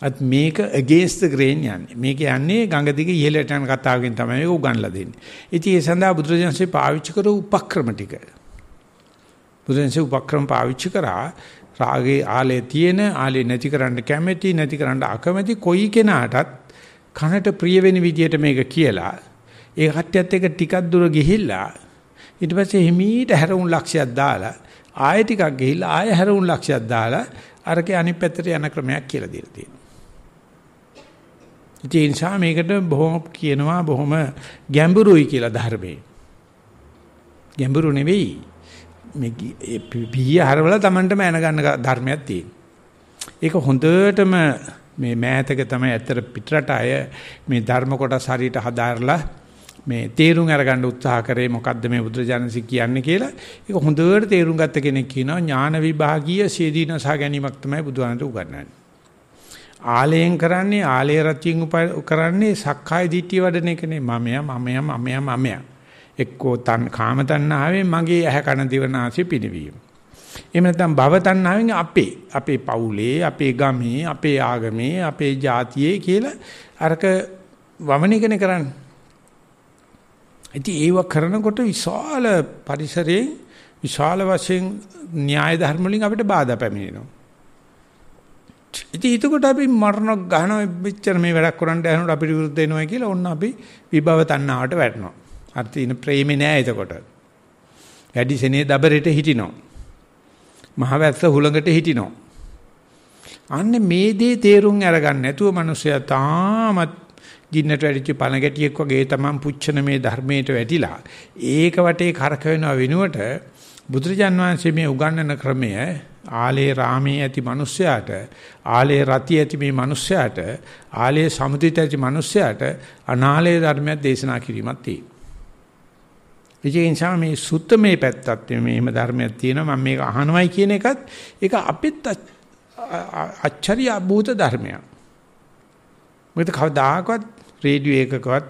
අත් මේක against the grain යන්නේ. මේක යන්නේ ගඟ දිගේ ඉහළට යන කතාවකින් තමයි මේක උගන්ලා දෙන්නේ. ඉතින් ඒ සඳහා බුදුරජාන්සේ පාවිච්චි කරපු උපක්‍රම ටික. බුදුරජාන්සේ උපක්‍රම පාවිච්චි කරා රාගේ ආලේ තියෙන ආලේ නැති කරන්න කැමැති නැති කරන්න අකමැති කොයි කෙනාටත් කනට ප්‍රිය වෙන විදියට මේක කියලා ඒ කට්ටියත් එක්ක ටිකක් දුර ගිහිල්ලා ඊට පස්සේ හිමීට හැරවුම් ලක්ෂයක් දාලා ආයෙ ටිකක් ගිහිල්ලා ආයෙ හැරවුම් ලක්ෂයක් දාලා අරකේ අනිත් පැත්තට යන ක්‍රමයක් කියලා දීලා තියෙනවා. ඒ නිසා මේකට බොහොම කියනවා බොහොම ගැඹුරුයි කියලා ධර්මයේ. ගැඹුරු නෙවෙයි. මේ පිය හරවලා Tamanටම එන ගන්න ධර්මයක් තියෙනවා. ඒක හොඳටම මේ මෑතක තමයි ඇත්තට පිටරට අය මේ ධර්ම කොටස් හරියට හදාarලා මේ තේරුම් අරගන්න උත්සාහ කරේ මොකද්ද මේ බුදුරජාණන්සි කියන්නේ කියලා ඒක හොඳට තේරුම් ගත්ත කෙනෙක් කියනවා ඥාන විභාගීය සීදීනසා ගැනීමක් තමයි බුදුහාමට උගන්වන්නේ ආලයෙන් කරන්නේ ආලේ රත්යෙන් කරන්නේ සක්කාය දිට්ඨිය වඩන එකනේ මමයා මමයා මමයා මමයා එක්කෝ තන් කාම තණ්හාවෙන් මගේ ඇහැ කන දිව නාසය පිනවීම එහෙම නැත්නම් භව තණ්හාවෙන් අපේ අපේ පවුලේ අපේ ගමේ අපේ ආගමේ අපේ ජාතියේ කියලා අරක වමනිකනේ කරන්නේ ඉතින් ඒව කරනකොට විශාල පරිසරයෙන් විශාල වශයෙන් න්‍යාය ධර්ම වලින් අපිට බාධා පැමිණෙනවා. ඉතින් එතකොට අපි මරණ ගහන මෙච්චර මේ වැඩක් කරන්න යනකොට අපිට විරුද්ධ වෙනවා කියලා ඔන්න අපි විභව තණ්හාවට වැටෙනවා. අර තියෙන ප්‍රේමේ නෑ එතකොට. වැඩි සෙනේ දබරෙට හිටිනවා. මහවැස්ස හුළඟට හිටිනවා. අන්න මේ දේ තේරුම් අරගන්න නැතුව මිනිසයා තාමත් ගින්නට වැඩිච්ච පණ ගැටියෙක් වගේ තමන් පුච්චන මේ ධර්මයට වැටිලා ඒක වටේ කරකවෙනව වෙනුවට බුදුරජාන් වහන්සේ මේ උගන්වන ක්‍රමය ආලේ රාමේ ඇති මිනිස්සයාට ආලේ රති ඇති මේ මිනිස්සයාට ආලේ සමුදිත ඇති මිනිස්සයාට අනාලේ ධර්මයක් දේශනා කිරීමක් තියෙනවා. ඒ නිසා මේ සුත්තමේ පැත්තත් මේම ධර්මයක් තියෙනවා මම මේක අහනවයි කියන එකත් ඒක අපිත් අච්චරිය අභූත ධර්මයක්. මොකද කවදාකවත් රේඩියෝ එකකවත්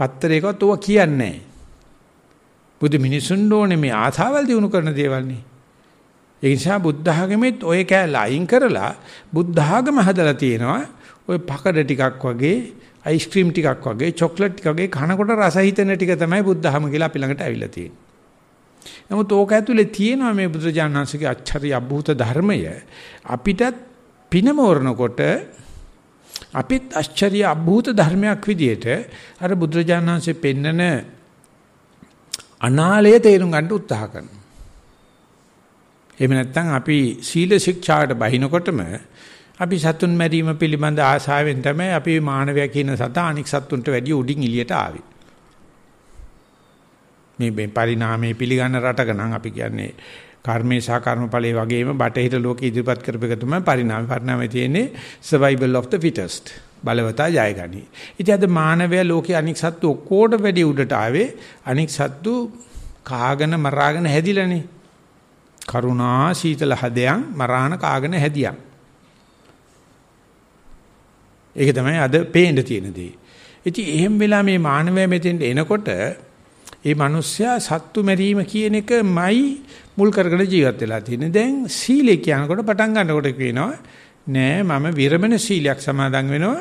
පත්තරයකවත් ඕවා කියන්නේ නැහැ. බුදු මිනිසුන් ඕනේ මේ ආසාවල් දිනු කරන දේවල්නේ. ඒ නිසා බුද්ධ ආගමෙත් ඔය කෑල්ල අයින් කරලා බුද්ධ ආගම හදලා තියෙනවා. ඔය පකඩ ටිකක් වගේ, අයිස්ක්‍රීම් ටිකක් වගේ, චොක්ලට් ටිකක් වගේ කනකොට රස හිතෙන ටික තමයි බුද්ධ ආගම කියලා අපි ළඟට අවිලා තියෙන්නේ. නමුත් ඕක ඇතුලේ තියෙනවා මේ බුදුරජාණන් වහන්සේගේ අච්චරිය අභූත ධර්මය අපිටත් පිනමෝරනකොට අපිත් ආශ්චර්ය අභූත ධර්මයක් විදියට අර බුදුරජාණන් වහන්සේ පෙන්නන අනාලය තේරුම් ගන්න උත්සාහ කරනවා. එහෙම නැත්නම් අපි සීල ශික්ෂාවට බහිනකොටම අපි සතුන් මැරීම පිළිබඳ ආශාවෙන් තමයි අපි මානවයා කියන සතා අනික් සත්තුන්ට වැඩිය උඩින් එළියට ආවේ. මේ පරිණාමයේ පිළිගන්න රටක නම් අපි කියන්නේ කර්මේ සහ කර්මඵලයේ වගේම බටහිර ලෝකෙ ඉදිරිපත් කරපේක තමයි පරිණාමය. පරිණාමය තියෙන්නේ survival of the fittest. බලවතා ජයගනි. ඉතින් අද මානවය ලෝකේ අනික් සත්තු ඔක්කොට වැඩි උඩට ආවේ අනික් සත්තු කාගෙන මරාගෙන හැදිලානේ. කරුණා සීතල හදයන් මරාණ කාගෙන හැදියන්. ඒක තමයි අද පේන්න තියෙන දේ. ඉතින් එහෙම වෙලා මේ මානවය මෙතෙන්ට එනකොට ඒ මිනිස්සයා සත්තු මරීම කියන එකමයි මුල් කරගෙන ජීවත් වෙලා තියෙන්නේ. දැන් සීලය කියනකොට පටන් ගන්නකොට කියනවා නෑ මම විරමණ සීලයක් සමාදන් වෙනවා.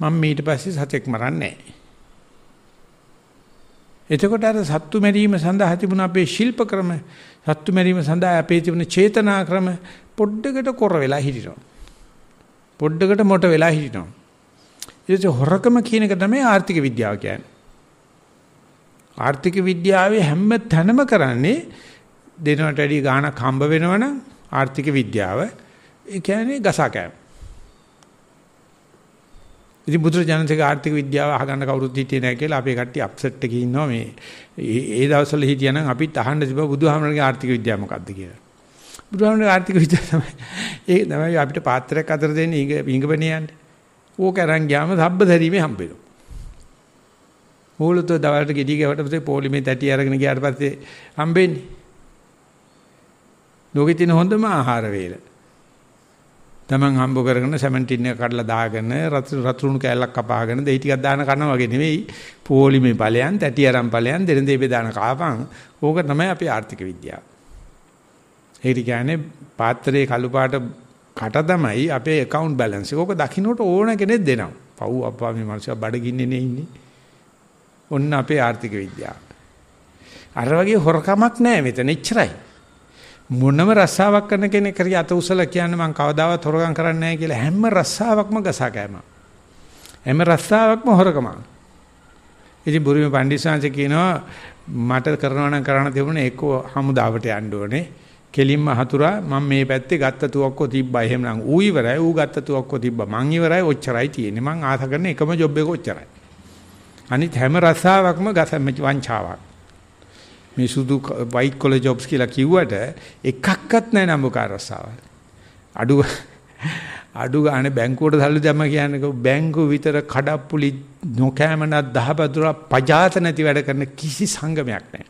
මම ඊට පස්සේ සතෙක් මරන්නේ එතකොට අර සත්තු මරීම සඳහා තිබුණ අපේ ශිල්ප ක්‍රම සත්තු මරීම සඳහා අපේ තිබුණ චේතනා ක්‍රම පොඩ්ඩකට කොර වෙලා හිටිනවා. පොඩ්ඩකට මොට වෙලා හිටිනවා. ඊට හොරකම කියන එක තමයි ආර්ථික විද්‍යාව කියන්නේ. ආර්ථික විද්‍යාවේ හැම තැනම කරන්නේ දෙනවට වැඩිය ගාණක් හම්බ වෙනවනම් ආර්ථික විද්‍යාව ඒ කියන්නේ ගසකෑම. ඉතින් බුදුරජාණන්සේගේ ආර්ථික විද්‍යාව අහගන්න කවුරුත් හිටියේ නැහැ කියලා අපේ කට්ටිය අප්සෙට් එකේ ඉන්නවා මේ ඒ දවස්වල හිටියනම් අපිත් අහන්න තිබ්බා බුදුහාමරගේ ආර්ථික විද්‍යාව මොකක්ද කියලා. බුදුහාමරගේ ආර්ථික විද්‍යාව තමයි ඒ තමයි අපිට පාත්‍රයක් අතර දෙන්නේ ඉංගපණියන්නේ. ඕක අරන් ගියාම සබ්බ දැරීමේ හම්බෙනවා. මූලත දවල්ට ගෙඩි ගැවට පස්සේ පොලිමේ තැටි අරගෙන ගියාට පස්සේ හම්බෙන්නේ. ලෝකෙ තියෙන හොඳම ආහාර වේල. Taman හම්බ කරගෙන සෙමන් ටින් එක කඩලා දාගෙන රතුරුණු කෑල්ලක් කපාගෙන දෙහි ටිකක් දාන කනවා වගේ නෙවෙයි. පොලිමේ ඵලයන්, තැටි අරන් ඵලයන් දෙන දේ බෙදාන කාපන්. ඕක තමයි අපේ ආර්ථික විද්‍යාව. ඒකට කියන්නේ පාත්‍රයේ කළු පාට කට තමයි අපේ account balance එක. ඕක දකින්නට ඕන කෙනෙක් දෙනවා. පව් අප්පා මේ මිනිස්සු බඩගින්නේ නේ ඉන්නේ. ඔන්න අපේ ආර්ථික විද්‍යාව. අර වගේ හොරකමක් නැහැ මෙතන එච්චරයි. මොනම රස්සාවක් කරන කෙනෙක් හරි අත උසලා කියන්නේ මං කවදාවත් හොරකම් කරන්නේ නැහැ කියලා හැම රස්සාවක්ම ගසා කෑම. හැම රස්සාවක්ම හොරකමක්. ඉතින් බුරුමේ පණ්ඩිතසංශ කියනවා මට කරනවා නම් කරන්න තිබුණේ එක්ක හමුදාවට යන්න ඕනේ. කෙලින්ම හතුරා මම මේ පැත්තේ ගත්ත තුවක්කෝ තිබ්බා. එහෙමනම් ඌ ඉවරයි. ඌ ගත්ත තුවක්කෝ තිබ්බා. මං ඉවරයි. ඔච්චරයි තියෙන්නේ. මං ආස කරන එකම ජොබ් එක ඔච්චරයි. අනිත් හැම රසාවක්ම ගසම වංචාවක්. මේ සුදු white collar jobs කියලා කිව්වට එකක්වත් නැහැ නම්බුකාර රසාවල්. අඩු අඩු ගන්න බැංකුවට සල්ලි දැම්ම කියන්නේ බැංකුව විතර කඩප්පුලි නොකෑමන දහබදුර පජාත නැති වැඩ කරන කිසි සංගමයක් නැහැ.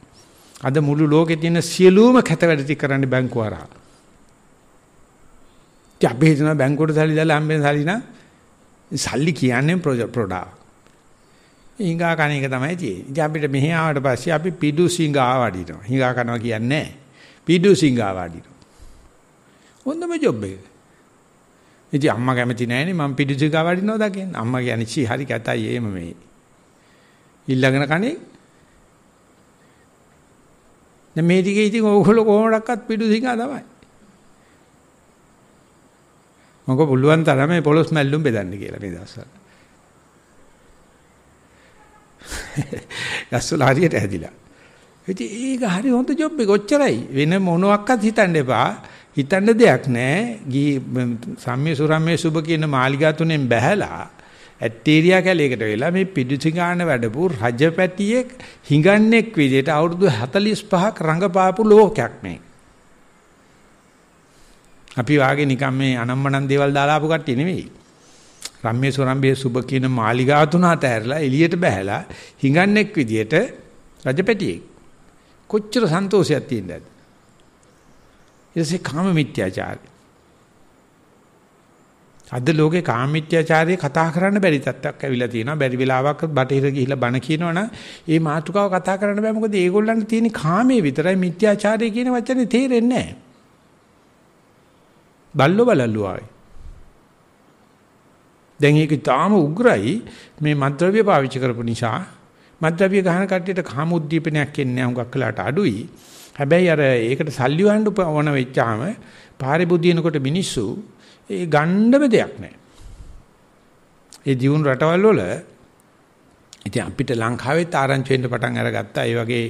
අද මුළු ලෝකේ තියෙන සියලුම කැත වැඩටි කරන්නේ බැංකුව හරහා. ඉතින් අපි හිතනවා බැංකුවට සල්ලි දාලා හම්බෙන සල්ලි නම් සල්ලි කියන්නේ ප්‍රොඩක්ට් හිඟා කන එක තමයි තියෙන්නේ. ඉතින් අපිට මෙහි ආවට පස්සේ අපි පිඩු සිඟා වඩිනවා. හිඟා කනවා කියන්නේ පිඩු සිඟා වඩිනවා. හොඳම ජොබ් එක. ඉතින් අම්මා කැමති නැහැනේ මම පිඩු සිඟා වඩිනවා දකින්න. අම්මා කියන්නේ "චී හරි කැතයි එහෙම මේ." ඊළඟන කණේ දැන් මේ ටිකේ ඉතින් ඕගොල්ලෝ කොහොමඩක්වත් පිඩු සිඟා තමයි. මොකද පුළුවන් තරම මේ පොලොස් මැල්ලුම් බෙදන්න කියලා මේ දවස්වල. ගස්වල හරියට ඇදිලා. ඉතින් ඒක හරි හොඳ ජොබ් එක ඔච්චරයි. වෙන මොනවත් හිතන්න එපා. හිතන්න දෙයක් නැහැ. ගී සම්ම්‍ය සුරම්මේ සුබ කියන මාලිගා තුනෙන් බැහැලා ඇටේරියා කැලේකට වෙලා මේ පිඩුසිඟාන වැඩපු රජපැටියෙක් හිඟන්නේක් විදියට අවුරුදු 45ක් රඟපාපු ලෝකයක් මේ. අපි වාගේ නිකන් මේ අනම්මනම් දේවල් දාලා ආපු කට්ටිය නෙවෙයි. රම්ම්‍ය සොරම්බේ සුබ කියන මාලිගා තුන අතහැරලා එළියට බැහැලා හිඟන්නේක් විදියට රජපැටියෙක් කොච්චර සන්තෝෂයක් තියෙනද ඊටසේ කාම මිත්‍යාචාරය අද ලෝකේ කාම මිත්‍යාචාරය කතා කරන්න බැරි තත්ත්වයක් ඇවිල්ලා තියෙනවා බැරි වෙලාවක් බටහිර ගිහිල්ලා බණ කියනවනම් ඒ මාතෘකාව කතා කරන්න බෑ මොකද ඒගොල්ලන්ට තියෙන කාමයේ විතරයි මිත්‍යාචාරය කියන වචනේ තේරෙන්නේ නැහැ බල්ලෝ බලල්ලුවාවේ දැන් ඒක තාම උග්‍රයි මේ මද්ද්‍රව්‍ය පාවිච්චි කරපු නිසා මද්ද්‍රව්‍ය ගහන කට්ටියට කාම උද්දීපනයක් එන්නේ නැහැ හුඟක් වෙලාට අඩුයි. හැබැයි අර ඒකට සල්ලි වහන්න ඕන වෙච්චාම පාරිබුදිනකොට මිනිස්සු ඒ ගණ්ඩම දෙයක් නැහැ. ඒ දියුණු රටවල් වල ඉතින් අපිට ලංකාවෙත් ආරංචි වෙන්න පටන් අරගත්තා. ඒ වගේ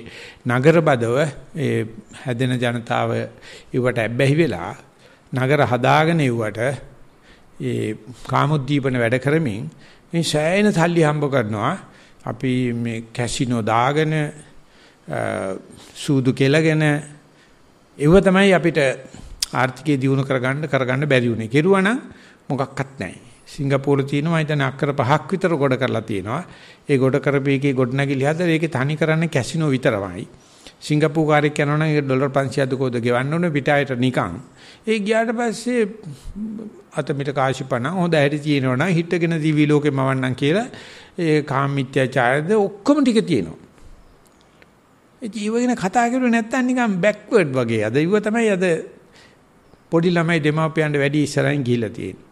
නගරබදව ඒ හැදෙන ජනතාව ඉවට ඇබ්බැහි වෙලා නගර හදාගෙන ඉවට ඒ කාමොද්දීපන වැඩ කරමින් මේ සෑයන සල්ලි හම්බ කරනවා. අපි මේ කැසිනෝ දාගෙන සූදු කෙලගෙන ඒව තමයි අපිට ආර්ථිකය දියුණු කරගන්න කරගන්න බැරි වුණේ. කෙරුවා මොකක්වත් නැහැ. සිංගප්පූරු තියෙනවා හිතන අක්කර පහක් විතර ගොඩ කරලා තියෙනවා. ඒ ගොඩ කරපු එකේ ගොඩනැගිලි හදලා ඒකේ තනි කරන්නේ කැසිනෝ විතරමයි. සිංගප්පූරු කාර්යයක් යනවනම් ඒක ඩොලර් 500ද කොහොද ගෙවන්න ඕනේ පිටායට නිකන්. ඒ ගියාට පස්සේ අතමිට කාශිපණ හොඳ ඇහැටි තියෙනවනම් හිටගෙන දිවි ලෝකෙ මවන්නම් කියලා ඒ කාමීත්‍යචාරද ඔක්කොම ටික තියෙනවා. ඒ ජීවගෙන කතා කරුවේ නැත්තම් නිකන් බෑක්වර්ඩ් වගේ. අද ඊව තමයි අද පොඩි ළමයි දෙමාපියන්ට වැඩි ඉස්සරහින් ගිහිලා තියෙන්නේ.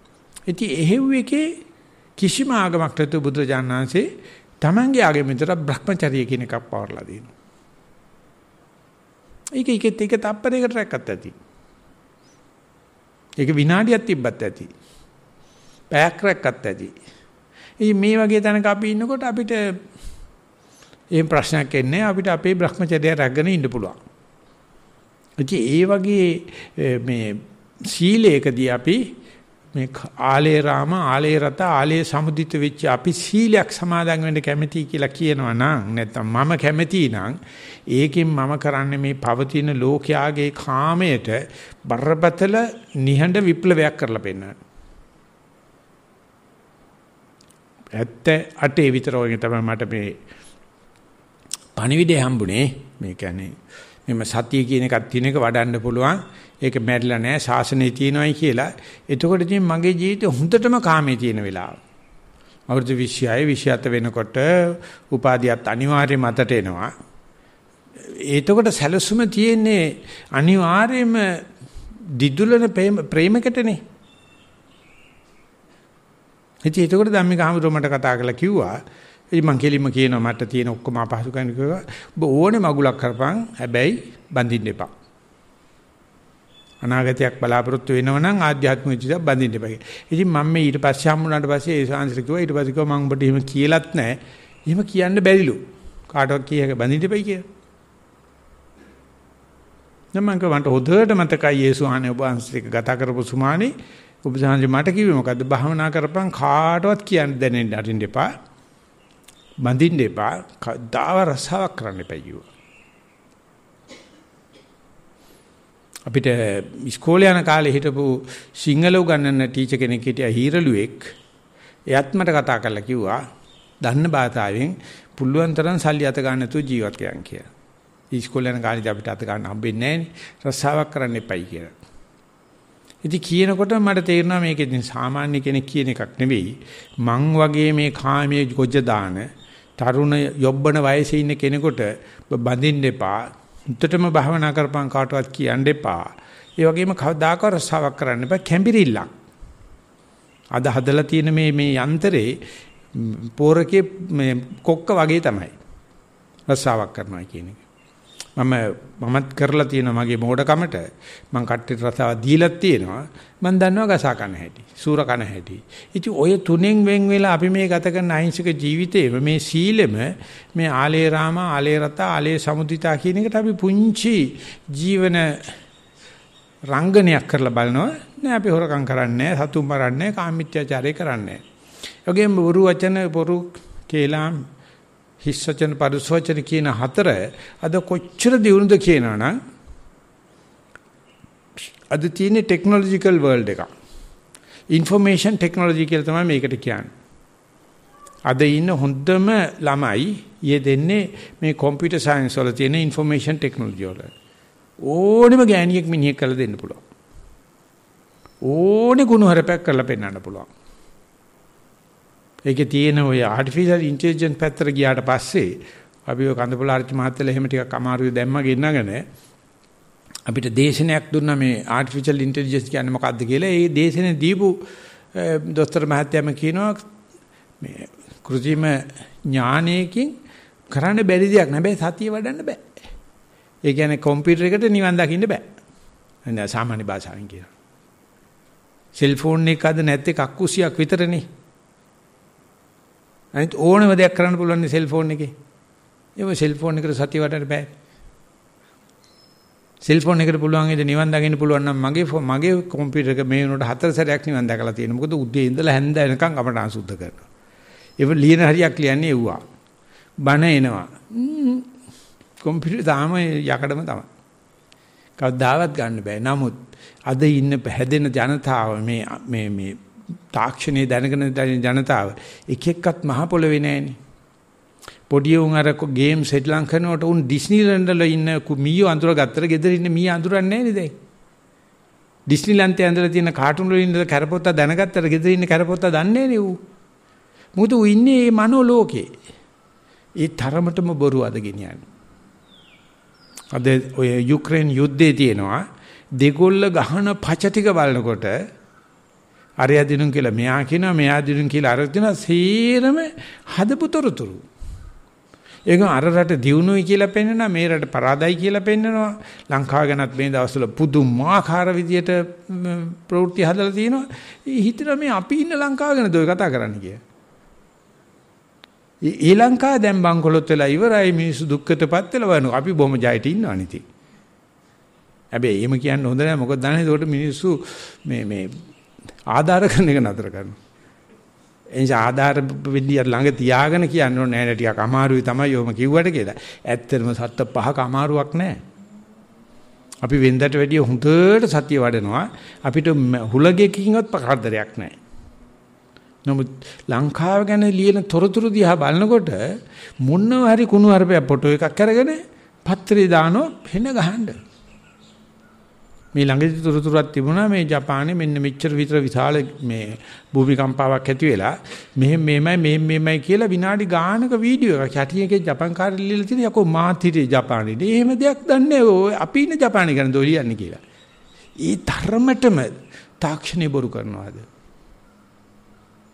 ඉතින් එහෙව් එකේ කිසිම ආගමක් නැතුව බුදුරජාණන් වහන්සේ තමන්ගේ ආගමෙන්තර භ්‍රමචර්ය කියන එකක් පවර්ලා දෙනවා. ඒක ඒකෙත් ඒක තප්පරයකට රැක්කත් ඇති. ඒක විනාඩියක් තිබ්බත් ඇති. පැයක් රැක්කත් ඇති. ඉතින් මේ වගේ තැනක අපි ඉන්නකොට අපිට එහෙම ප්‍රශ්නයක් එන්නේ අපිට අපේ Brahmacharya රැගෙන ඉන්න පුළුවන්. ඉතින් ඒ වගේ මේ සීලයකදී අපි මේ ආලේ රාම ආලේ රත ආලේ සමුදිත වෙච්ච අපි සීලයක් සමාදන් වෙන්න කැමතියි කියලා කියනවා නම් නැත්නම් මම කැමතියි නම් ඒකෙන් මම කරන්නේ මේ පවතින ලෝකයාගේ කාමයට බරපතල නිහඬ විප්ලවයක් කරලා පෙන්නන. ඇත්ත අටේ විතර වගේ තමයි මට මේ පණිවිඩය හම්බුනේ. මේ කියන්නේ මෙම සතිය කියන එකක් තියෙන එක වඩන්න පුළුවන්. ඒක මැරිලා නැහැ ශාසනයේ තියෙනවයි කියලා. එතකොට ඉතින් මගේ ජීවිතේ හොඳටම කාමේ තියෙන වෙලාව. අවුරුදු 26යි 27 වෙනකොට උපාධියත් අනිවාර්යයෙන් මතට එනවා. එතකොට සැලසුම තියෙන්නේ අනිවාර්යයෙන්ම දිදුලන ප්‍රේමකටනේ. ඉතින් එතකොට ධම්මික හමුදුරමට කතා කරලා කිව්වා ඉතින් මං කෙලින්ම කියනවා මට තියෙන ඔක්කොම අපහසුකම් කිව්වා. ඔබ ඕනේ මගුලක් කරපන්. හැබැයි බඳින්න එපා. අනාගතයක් බලාපොරොත්තු වෙනවනම් ආධ්‍යාත්මික ජීවිතයක් බඳින්න එපා. ඉතින් මම මේ ඊට පස්සේ හම්බුනාට පස්සේ ඒ සාංශර කිව්වා ඊට පස්සේ කිව්වා මම ඔබට එහෙම කියලත් නැහැ. එහෙම කියන්න බැරිලු. කාටවත් කියයක බඳින්න එපයි කියලා. නමංක වන්ට හොදට මතකයි යේසු ආනේ ඔබ අන්සික ගත කරපු සුමානේ ඔබ සාංශ මට කිව්වේ මොකද්ද? භාවනා කරපන් කාටවත් කියන්න දැනෙන්න අරින්න එපා. බඳින්න එපා කද්දාව රසාවක් කරන්න එපා කිව්වා. අපිට ඉස්කෝලේ යන කාලේ හිටපු සිංහල උගන්වන ටීචර් කෙනෙක් හිටියා හීරලුවෙක්. එයත් මට කතා කරලා කිව්වා දන්න භාෂාවෙන් පුළුවන් තරම් සල්ලි අත ගන්න නැතුව ජීවත් කරන්න කියලා. ඉස්කෝලේ යන කාලේදී අපිට අත ගන්න හම්බෙන්නේ නැහැ රස්සාවක් කරන්න එපයි කියලා. ඉතින් කියනකොට මට තේරෙනවා මේක ඉතින් සාමාන්‍ය කෙනෙක් කියන එකක් නෙවෙයි. මං වගේ මේ කාමයේ ගොජ දාන තරුණ යොබ්බන වයසේ ඉන්න කෙනෙකුට බඳින්න එපා. උත්තරම භාවනා කරපන් කාටවත් කියන්න එපා. ඒ වගේම කවදාකවත් රස්සාවක් කරන්න එපා. කැඹිරිල්ලක්. අද හදලා තියෙන මේ මේ යන්ත්‍රේ පෝරකේ මේ කොක්ක වගේ තමයි. රස්සාවක් කරනවා කියන එක. මම මමත් කරලා තියෙනවා මගේ මෝඩකමට මං කට්ටිට රසාව දීලා තියෙනවා මං දන්නවා ගසා කන හැටි සූර කන හැටි ඉතින් ඔය තුනෙන් වෙන් වෙලා අපි මේ ගත කරන අහිංසක ජීවිතේ මේ සීලෙම මේ ආලේ රාම ආලේ රත ආලේ සමුදිතා කියන එකට අපි පුංචි ජීවන රංගනයක් කරලා බලනවා නෑ අපි හොරකම් කරන්නේ සතුම් මරන්නේ කාමීත්‍යචාරය කරන්නේ ඔගෙම වරු වචන පොරු කේලාම් හිස් වචන පරුස වචන කියන හතර අද කොච්චර දියුණුද කියනවනම් අද තියෙන ටෙක්නොලොජිකල් වර්ල්ඩ් එක. ইনফরমේෂන් ටෙක්නොලොජි කියලා තමයි මේකට කියන්නේ. අද ඉන්න හොඳම ළමයි ඊයේ දෙන්නේ මේ කම්පියුටර් සයන්ස් වල තියෙන ইনফরমේෂන් ටෙක්නොලොජි වල. ඕනෙම ගෑණියෙක් මිනිහෙක් කරලා දෙන්න පුළුවන්. ඕනේ ගුණ හරපයක් කරලා පෙන්වන්න පුළුවන්. ඒකේ තියෙන ওই ආටිෆිෂල් ඉන්ටෙලිජන්ස් පැත්තට ගියාට පස්සේ අපි ඔය කඳපුල ආර්ච් මහත්තයලා එහෙම ටිකක් අමාරුවේ දැම්ම ගෙන්නගෙන අපිට දේශනයක් දුන්න මේ ආටිෆිෂල් ඉන්ටෙලිජන්ස් කියන්නේ මොකක්ද කියලා ඒ දේශනේ දීපු දොස්තර මහත්තයාම කියනවා මේ કૃතිම ඥානයකින් කරන්න බැරි දෙයක් නෑ බෑ සතිය වඩන්න බෑ. ඒ කියන්නේ කම්පියුටර් එකට නිවන් දකින්න බෑ. නෑ සාමාන්‍ය භාෂාවෙන් කියනවා. සෙල්ෆෝන් එක අද නැත්තේ කක්කුසියක් විතරනේ. අනිත් ඕනම දෙයක් කරන්න පුළුවන් නේ සෙල්ෆෝන් එකේ. ඒක සෙල්ෆෝන් එකට සතිය වඩන්න බෑ. සෙල්ෆෝන් එකට පුළුවන් ඉද නිවන් දකින්න පුළුවන් නම් මගේ මගේ කම්පියුටර් එක මේ වෙනකොට හතර සැරයක් නිවන් දැකලා තියෙනවා. මොකද උදේ ඉඳලා හැන්ද එනකන් අපට අසුද්ධ කරනවා. ඒව ලියන හරියක් ලියන්නේ එව්වා. බන එනවා. කම්පියුටර් තාම යකඩම තමයි. කවදාවත් ගන්න බෑ. නමුත් අද ඉන්න හැදෙන ජනතාව මේ මේ මේ තාක්ෂණයේ දැනගෙන ජනතාව එක එක්කත් මහ පොළවේ නෑනේ. පොඩි උන් අර ගේම් සෙට්ලම් කරනකොට උන් ඩිස්නිලන්ඩ් වල ඉන්න මීයෝ අඳුර ගත්තට ගෙදර ඉන්න මීයා අඳුරන්නේ නෑනේ දැන්. ඩිස්නිලන්තේ ඇඳලා තියෙන කාටුන් වල ඉන්න කැරපොත්තා දැනගත්තට ගෙදර ඉන්න කැරපොත්තා දන්නේ නෑනේ ඌ. මොකද ඌ ඉන්නේ මේ මනෝ ලෝකේ. ඒ තරමටම බොරු අද ගෙනියන්නේ. අද ඔය යුක්‍රේන් යුද්ධේ තියෙනවා දෙගොල්ල ගහන පච ටික බලනකොට අරය දිනුම් කියලා මෙයා කියනවා මෙයා දිනුම් කියලා අර දිනවා සීරම හදපුතරතුරු. ඒක අර රට දියුණුවයි කියලා පෙන්නනවා මේ රට පරාදයි කියලා පෙන්නනවා. ලංකාව ගැනත් මේ දවස්වල පුදුමාකාර විදියට ප්‍රවෘත්ති හදලා තිනවා. හිතන මේ අපි ඉන්න ලංකාව ගැන දොය කතා කරන්න කිය. ඊ ලංකාව දැන් බංකොලොත් වෙලා ඉවරයි මිනිස්සු දුක්කටපත් වෙලා වano අපි බොහොම ජයට ඉන්නවා නිතී. හැබැයි එහෙම කියන්න හොඳ නෑ මොකද දන්නේ ඒකට මිනිස්සු මේ මේ ආධාර කරන එක නතර කරනවා. එනිසා ආධාර විද්‍යාව ළඟ තියාගෙන කියන්න ඕනේ නෑ ටිකක් අමාරුයි තමයි යෝම කිව්වට කියලා. ඇත්තටම සත්ත පහක අමාරුවක් නෑ. අපි වෙන්දට වැඩිය හොඳට සතිය වඩනවා. අපිට හුලගේකින්වත් කරදරයක් නෑ. නමුත් ලංකාව ගැන ලියන තොරතුරු දිහා බලනකොට මොනවා හරි කුණු හරපයක් ෆොටෝ එකක් අරගෙන පත්‍රේ දානෝ වෙන ගහන්නේ මේ ළඟදි තොරතුරක් තිබුණා මේ ජපානයේ මෙන්න මෙච්චර විතර විශාල මේ භූමිකම්පාවක් ඇති වෙලා මෙහෙම මෙමය මෙහෙම මෙමය කියලා විනාඩි ගානක වීඩියෝ එකක් යටි එකේ ජපන් කාර්යය ලියලා තියෙන යකෝ මාතිරේ ජපානයේ. එහෙම දෙයක් දන්නේ ඔය අපි ඉන්න ජපානයේ ගැන දොලියන්නේ කියලා. ඒ ධර්මතම තාක්ෂණේ බොරු කරනවාද?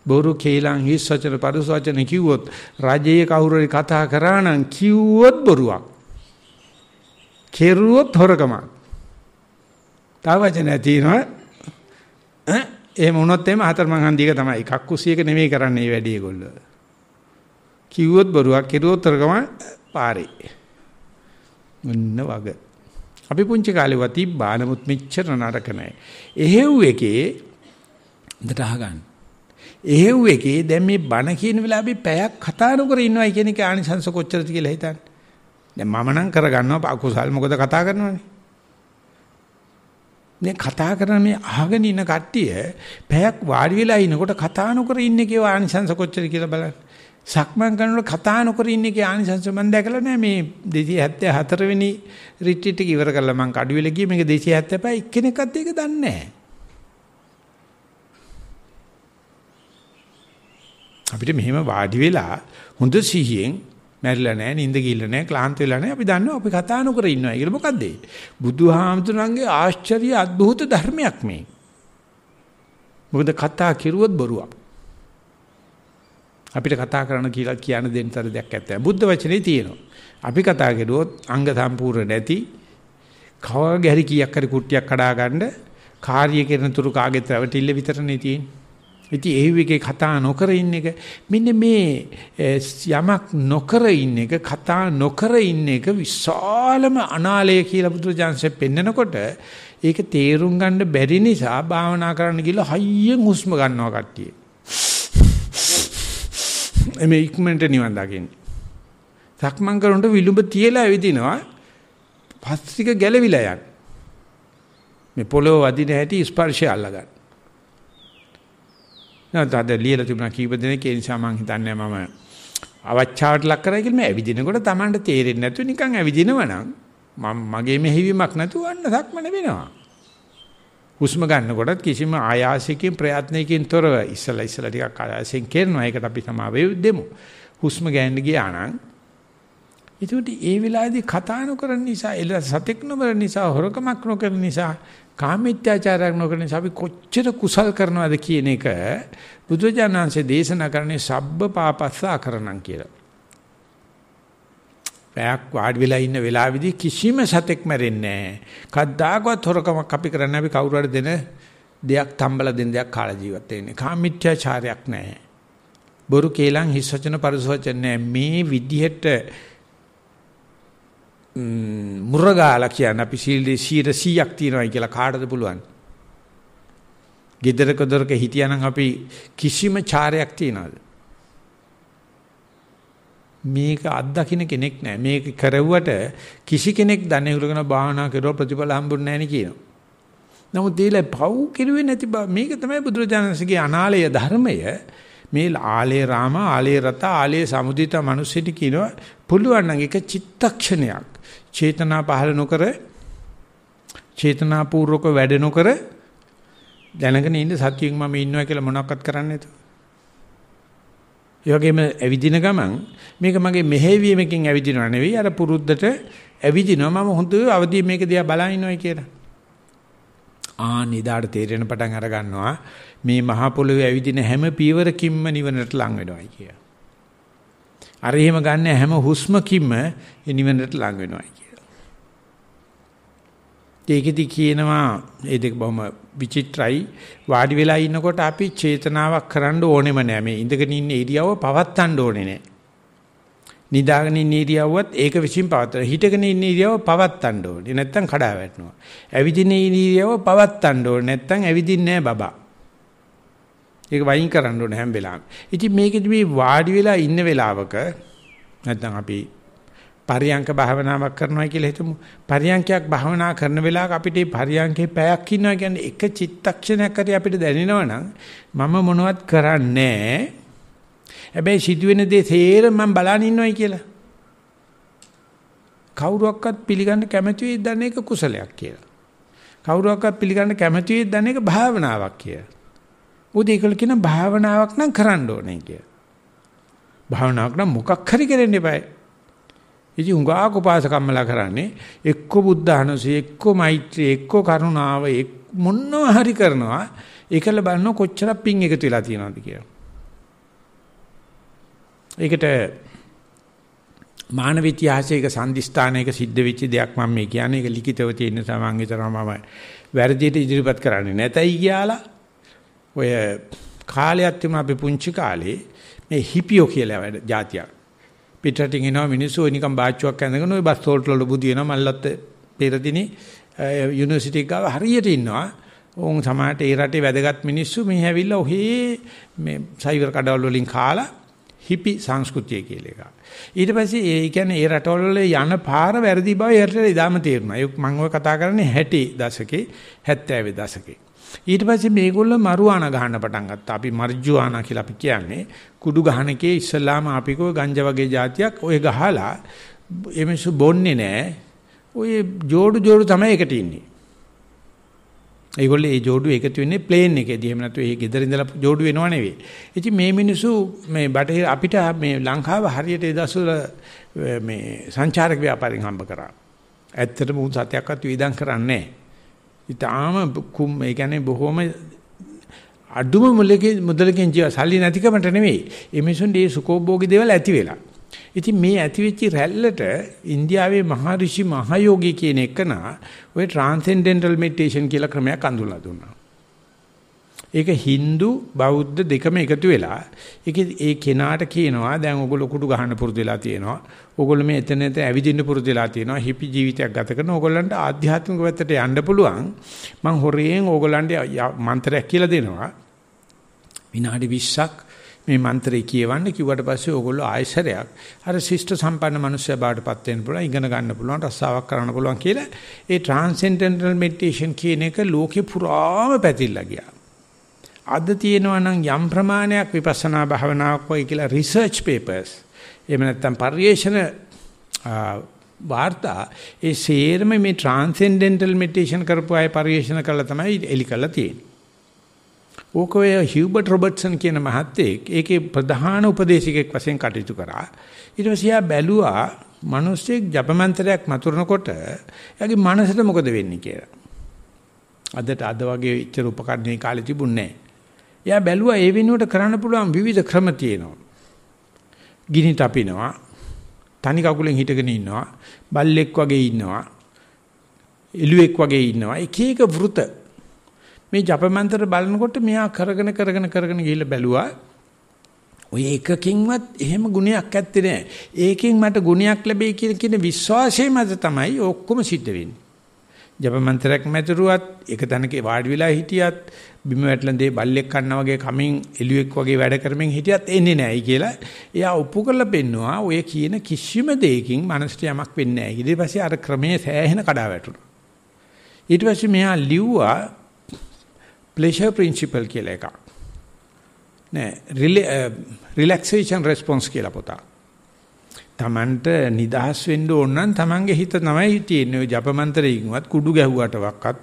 බොරු කේලං හිස් වචන පරුස වචන කිව්වොත් රජයේ කවුරු හරි කතා කරා නම් කිව්වොත් බොරුවක්. කෙරුවොත් හොරකමක්. තව වචනයක් තියෙනවා එහෙම වුණොත් එහෙම හතර මං හන්දියක තමයි එකක් කුසියක නෙමෙයි කරන්නේ මේ වැඩේ ඒගොල්ලෝ. කිව්වොත් බොරුවක් කෙරුවොත් තරකම පාරේ. මොන්න වග. අපි පුංචි කාලේ වති බානමුත් මෙච්චර නරක නැහැ. එහෙව් එකේ හොඳට අහගන්න. එහෙව් එකේ දැන් මේ බණ කියන වෙලාවේ පැයක් කතා නොකර ඉන්නවයි කියන එක ආනිසංස කොච්චරද කියලා හිතන්න. දැන් මම නම් කරගන්නවා අකුසල් මොකද කතා කරනවනේ. මේ කතා කරන මේ අහගෙන ඉන්න කට්ටිය පැයක් වාඩි වෙලා ඉනකොට කතා නොකර ඉන්නේ කියලා ආනිසංස කොච්චර කියලා බලන්න. සක්මන් කරනකොට කතා නොකර ඉන්නේ කියලා ආනිසංස මම දැකලා නැහැ මේ 274 වෙනි රිට්‍රීට් එක ඉවර කරලා මම කඩුවෙල ගියේ මේක 275 එක්කෙනෙක්වත් ඒක දන්නේ නැහැ. අපිට මෙහෙම වාඩි වෙලා හොඳ සිහියෙන් මැරිලා නැහැ, නිින්ද ගිල්ල නැහැ, ක්ලාන්ත වෙලා නැහැ. අපි දන්නවා අපි කතා නොකර ඉන්නවා කියලා. මොකද්ද ඒ? බුදුහාමුදුරන්ගේ ආශ්චර්ය අද්භූත ධර්මයක් මේ. මොකද කතා කෙරුවොත් බොරුවක්. අපිට කතා කරන්න කියලා කියන දෙන්නතර දෙයක් නැහැ. බුද්ධ වචනේ තියෙනවා. අපි කතා කෙරුවොත් අංග සම්පූර්ණ නැති කවගේ හරි කීයක් හරි කුට්ටියක් කඩා ගන්න කාර්ය කරන තුරු කාගෙත් රැවටිල්ල විතරනේ තියෙන්නේ. ඉතින් ඒ විගේ කතා නොකර ඉන්න එක මෙන්න මේ යමක් නොකර ඉන්න එක කතා නොකර ඉන්න එක විශාලම අනාලය කියලා බුදුරජාන්සේ පෙන්නකොට ඒක තේරුම් ගන්න බැරි නිසා භාවනා කරන්න ගිහලා හයියෙන් හුස්ම ගන්නවා කට්ටිය. එමේ ඉක්මනට නිවන් දකින්නේ. සක්මන් කරනකොට විලුඹ තියලා ඇවිදිනවා. පස්තික ගැලවිලා යන. මේ පොළොව වදින හැටි ස්පර්ශය අල්ලගන්න. නැත්නම් අද ලියලා තිබුණා කීප දෙනෙක් ඒ නිසා මම හිතන්නේ මම අවචාවට ලක් කරයි කියලා මේ ඇවිදිනකොට Tamanට තේරෙන්නේ නැතුව නිකන් ඇවිදිනවා නම් මම මගේ මෙහෙවීමක් නැතුව අන්න සක්මන වෙනවා. හුස්ම ගන්නකොටත් කිසිම ආයාසයකින් ප්‍රයත්නයකින් තොරව ඉස්සලා ඉස්සලා ටිකක් ආයාසයෙන් කරනවා. ඒකට අපි සමාවෙ දෙමු. හුස්ම ගන්න ගියා නම් ඒකට ඒ වෙලාවේදී කතා නොකරන නිසා එල සතෙක් නොමරන නිසා හොරකමක් නොකරන නිසා කාමීත්‍යාචාරයක් නොකරන නිසා අපි කොච්චර කුසල් කරනවද කියන එක බුදුජානන්සේ දේශනා කරන්නේ සබ්බ පාපස්සා කරණම් කියලා. පැයක් වාඩි වෙලා ඉන්න වෙලාවේදී කිසිම සතෙක් මැරෙන්නේ නැහැ. කද්දාකවත් හොරකමක් අපි කරන්නේ අපි කවුරු හරි දෙන දෙයක් තම්බලා දෙන දෙයක් කාලා ජීවත් වෙන්නේ. කාමීත්‍යාචාරයක් නැහැ. බොරු කේලම් හිස් වචන පරිසවචන නැහැ. මේ විදිහට මුරගාලා කියන අපි සීලේ 100ක් තියෙනවා කියලා කාටද පුළුවන්? gedara kodoraka hitiyanan අපි කිසිම චාරයක් තියනවාද? මේක අත්දකින්න කෙනෙක් නැහැ. මේක කරවුවට කිසි කෙනෙක් දන්නේ උරගෙන භාවනා කරුවා ප්‍රතිඵල හම්බුන්නේ නැහැ කියනවා. නමුත් ඒලා පව් කිරුවේ නැති බව මේක තමයි බුදුරජාණන්සේගේ අනාලය ධර්මය. මේ ආලේ රාම ආලේ රත ආලේ සමුදිත මිනිස්සුන්ට කියනවා පුළුවන් නම් එක චිත්තක්ෂණයක් චේතනා පහළ නොකර චේතනාපූර්වක වැඩ නොකර දැනගෙන ඉන්න සතියෙන් මම ඉන්නවා කියලා මොනවක්වත් කරන්න නැතුව. ඒ වගේම ඇවිදින ගමන් මේක මගේ මෙහෙවීමකින් ඇවිදිනව නෙවෙයි අර පුරුද්දට ඇවිදිනවා මම හොඳට අවදි මේක දිහා බලන් ඉනවයි කියලා. ආ නිදාට තේරෙන පටන් අර ගන්නවා මේ මහා පොළොවේ ඇවිදින හැම පීවරකින්ම නිවනට ලං වෙනවයි කිය. අර එහෙම ගන්න හැම හුස්මකින්ම නිවනට ලං වෙනවයි කිය. ඒකෙදි කියනවා ඒ දෙක බොහොම විචිත්‍රයි වාඩි වෙලා ඉන්නකොට අපි චේතනාවක් කරන්න ඕනෙම නෑ මේ ඉඳගෙන ඉන්න ඉරියව්ව පවත්තන්න ඕනේ නෑ නිදාගෙන ඉන්න ඉරියව්වත් ඒක විසින් පවත්තන හිටගෙන ඉන්න ඉරියව්ව පවත්තන්න ඕනේ නැත්තම් කඩා වැටෙනවා ඇවිදින ඉරියව්ව පවත්තන්න ඕනේ නැත්තම් ඇවිදින්නේ නෑ බබා ඒක වයින් කරන්න ඕනේ හැම වෙලාවෙම ඉතින් මේකෙදි මේ වාඩි වෙලා ඉන්න වෙලාවක නැත්තම් අපි පරියංක භාවනාවක් කරනවා කියලා හිතමු. පරියංකයක් භාවනා කරන වෙලාවක අපිට පරියංකේ පැයක් ඉන්නවා කියන්නේ එක චිත්තක්ෂණයක් හරි අපිට දැනෙනවා මම මොනවත් කරන්නේ හැබැයි සිදුවෙන දේ තේර මම බලන් ඉන්නවයි කියලා. කවුරුවක්වත් පිළිගන්න කැමති වෙයි දන්නේ ඒක කුසලයක් කියලා. කවුරුවක්වත් පිළිගන්න කැමති වෙයි දන්නේ ඒක භාවනාවක් කියලා. මොකද ඒකල කියන භාවනාවක් නම් කරන්න ඕනේ කියලා. භාවනාවක් නම් මොකක් හරි කරන්න eBay. ඉති හුඟා කුපාසකම්මලා කරන්නේ එක්ක බුද්ධහනසී එක්ක මෛත්‍රී එක්ක කරුණාව එක් මොනවා හරි කරනවා ඒකල බලන කොච්චර පිං එකතු වෙලා තියෙනවද කියලා. ඒකට මානව ඉතිහාසයක සම්දිස්ථානයක සිද්ධ වෙච්ච දෙයක් මම මේ කියන්නේ ඒක ලිඛිතව තියෙන සමන්ගේ තරම මම වැරදියට ඉදිරිපත් කරන්නේ නැතයි කියලා ඔය කාලයක් තිබුණා අපි පුංචි කාලේ මේ හිපියෝ කියලා වැඩ જાතියක් පිටරටින් එනවා මිනිස්සු නිකන් බාච්චුවක් ඇඳගෙන ওই බස් හෝල්ට වල බුදි වෙනවා මල්ලත් පෙරදිනේ යුනිවර්සිටි ගාව හරියට ඉන්නවා. උන් සමාජයට ඒ රටේ වැදගත් මිනිස්සු මේ ඇවිල්ලා ඔහේ මේ සයිබර් කඩවල් වලින් කාලා හිපි සංස්කෘතිය කියලා එක. ඊට පස්සේ ඒ කියන්නේ ඒ රටවල් වල යන පාර වැරදි බව ඒ රටේ ඉඳාම තේරුණා. ඒක මම ඔය කතා කරන්නේ 60 දශකේ 70 දශකේ. ඊට පස්සේ මේගොල්ලෝ මරුවාන ගහන්න පටන් ගත්තා. අපි මර්ජුවානා කියලා අපි කියන්නේ කුඩු ගහන එකේ ඉස්ලාම අපිකෝ ගංජා වගේ જાතියක් ඔය ගහලා එමසු බොන්නේ නෑ. ඔය جوړු جوړු තමයි එකට ඉන්නේ. ඒගොල්ලෝ ඒ جوړු එකතු වෙන්නේ ප්ලේන් එකේදී. එහෙම නැත්නම් ඒ ගෙදර ඉඳලා جوړු වෙනව නෙවෙයි. ඉතින් මේ මිනිස්සු මේ බටහිර අපිට මේ ලංකාව හරියට ඒ දසුල මේ සංචාරක ව්‍යාපාරින් හම්බ කරා. ඇත්තටම උන් සතයක්වත් වියදම් කරන්නේ නෑ. ඊටාම කුම් ඒ කියන්නේ බොහොම අඩුම මුලකේ මුදලකින් ජීව සල්ලි නැතිකමට නෙවෙයි. එමිසොන් දී සුකෝභෝගී දේවල් ඇති වෙලා. ඉතින් මේ ඇතිවෙච්ච රැල්ලට ඉන්දියාවේ මහරිෂි මහයෝගී කියන එකනා ඔය ට්‍රාන්සෙන්ඩෙන්ටල් මෙඩිටේෂන් කියලා ක්‍රමයක් අඳුල්ලා දුන්නා. ඒක Hindu බෞද්ධ දෙකම එකතු වෙලා ඒක ඒ කෙනාට කියනවා දැන් ඔයගොල්ලෝ කුඩු ගහන්න පුරුදු වෙලා තියෙනවා. ඔයගොල්ලෝ මේ එතන එතන ඇවිදින්න පුරුදු වෙලා තියෙනවා. හිපි ජීවිතයක් ගත කරන ඕගොල්ලන්ට ආධ්‍යාත්මික පැත්තට යන්න පුළුවන්. මං හොරයෙන් ඕගොල්ලන්ට මන්ත්‍රයක් කියලා දෙනවා. විනාඩි 20ක් මේ මන්ත්‍රය කියවන්න කිව්වට පස්සේ ඕගොල්ලෝ ආයසරයක් අර ශිෂ්ට සම්පන්න මනුස්සය බාටපත් වෙන්න පුළුවන් ඉගෙන ගන්න පුළුවන් රස්සාවක් කරන්න පුළුවන් කියලා ඒ ට්‍රාන්සෙන්ඩෙන්ටල් මෙඩිටේෂන් කියන එක ලෝකේ පුරාම පැතිරලා ගියා. අද තියෙනවා නම් යම් ප්‍රමාණයක් විපස්සනා භාවනාවක් වයි කියලා රිසර්ච් පේපර්ස් එහෙම නැත්නම් පර්යේෂණ වාර්තා ඒ සේරම මේ ට්‍රාන්සෙන්ඩෙන්ටල් මෙඩිටේෂන් කරපු අය පරිශන කළා තමයි එලි කළා තියෙන්නේ. ඕක ඔය හියුබර්ට් රොබර්ට්සන් කියන මහත්තයෙක් ඒකේ ප්‍රධාන උපදේශකෙක් වශයෙන් කටයුතු කරා. ඊට පස්සේ බැලුවා මිනිස්සෙක් ජපමන්ත්‍රයක් මතුරනකොට එයාගේ මනසට මොකද වෙන්නේ කියලා. අදට අද වගේ ඉච්චර උපකරණේ කාලේ තිබුණේ නැහැ. එයා බැලුවා ඒ වෙනුවට කරන්න පුළුවන් විවිධ ක්‍රම තියෙනවා. ගිනි තපිනවා. තනි කකුලෙන් හිටගෙන ඉන්නවා. බල්ලෙක් වගේ ඉන්නවා. එළුවෙක් වගේ ඉන්නවා. එක එක වෘත. මේ ජපමන්තර බලනකොට මෙයා කරගෙන කරගෙන කරගෙන ගිහිල්ලා බැලුවා. ඔය එකකින්වත් එහෙම ගුණයක් ඇත්තේ නැහැ. ඒකෙන් මට ගුණයක් ලැබෙයි කියන කියන විශ්වාසය මත තමයි ඔක්කොම සිද්ධ වෙන්නේ. ජපමන්ත්‍රයක් මැතරුවත්, එක තැනක වාඩි වෙලා හිටියත්, බිම වැටලන දේ බල්ලෙක් කන්නා වගේ කමින් එළුවෙක් වගේ වැඩ කරමින් හිටියත් එන්නේ නැහැයි කියලා එයා ඔප්පු කරලා පෙන්නවා ඔය කියන කිසිම දෙයකින් මනසට යමක් වෙන්නේ නැහැ. ඊට පස්සේ අර ක්‍රමයේ සෑහෙන කඩා වැටුණා. ඊට පස්සේ මෙයා ලිව්වා pleasure principle කියලා එකක්. නෑ රිලැක්සේෂන් රෙස්පොන්ස් කියලා පොතක්. තමන්ට නිදහස් වෙන්න ඕන නම් තමන්ගේ හිත තමයි තියෙන්නේ. ඔය ජපමන්ත්‍රයෙන් වත් කුඩු ගැහුවට වක්වත්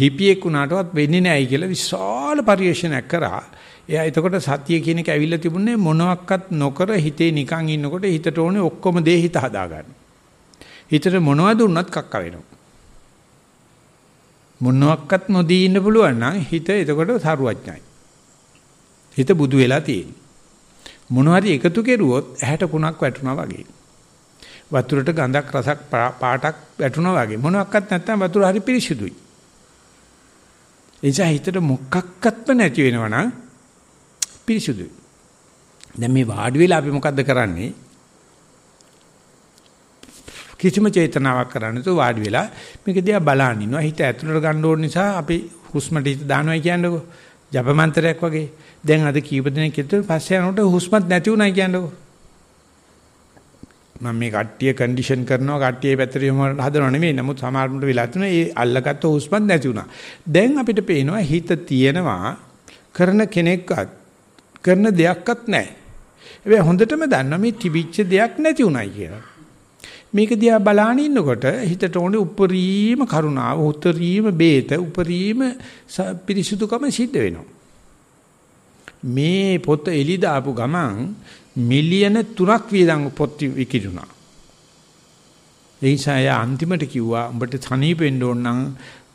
හිපියෙක් වුණාටවත් වෙන්නේ නැහැයි කියලා විශාල පරිශ්‍රණයක් කරා. එයා එතකොට සතිය කියන එක ඇවිල්ලා තිබුණේ මොනවත් නොකර හිතේ නිකන් ඉන්නකොට හිතට ඕනේ ඔක්කොම දේ හිත හදාගන්න. හිතට මොනවද දුන්නත් කක්ක වෙනවා. මොනවත් නොදී ඉන්න පුළුවන් නම් හිත එතකොට සරුවඥයි. හිත බුදු වෙලා තියෙන්නේ. මොනවාරි එකතු කෙරුවොත් ඇහැට කුණක් වැටුණා වගේ. වතුරට ගඳක් රසක් පාටක් වැටුණා වගේ. මොනවත් නැත්නම් වතුර හරි පිරිසිදුයි. එනිසා හිතට මොකක්වත්ම නැති වෙනවනම් පිරිසුදුයි. දැන් මේ වාඩි වෙලා අපි මොකද්ද කරන්නේ? කිසිම චේතනාවක් කරන්නේ නැතුව වාඩි වෙලා මේක දිහා බලන් ඉනවා. හිත ඇතුළට ගන්න ඕන නිසා අපි හුස්මට හිත දානවා කියන්නකෝ. ජපමන්ත්‍රයක් වගේ. දැන් අද කීප දෙනෙක් හිටු පස්සේ යනකොට හුස්මත් නැති වුණා කියන්නකෝ. මම මේ කට්ටිය කන්ඩිෂන් කරනවා කට්ටිය පැත්තට යොමු හදනව නෙමෙයි නමුත් සමහරකට වෙලා තුන ඒ අල්ලගත්තු හුස්මත් නැති වුණා. දැන් අපිට පේනවා හිත තියෙනවා කරන කෙනෙක්වත් කරන දෙයක්වත් නැහැ. හැබැයි හොඳටම දන්නවා මේ තිබිච්ච දෙයක් නැති උනායි කියලා. මේක දිහා බලාන ඉන්නකොට හිතට ඕනේ උපරිම කරුණාව, උතරීම බේත, උපරිම පිරිසුදුකම සිද්ධ වෙනවා. මේ පොත එලි දාපු ගමන් මිලියන 3ක් වියදම් පොත් විකිණුණා. ඒ නිසා එයා අන්තිමට කිව්වා උඹට සනීප වෙන්න ඕන නම්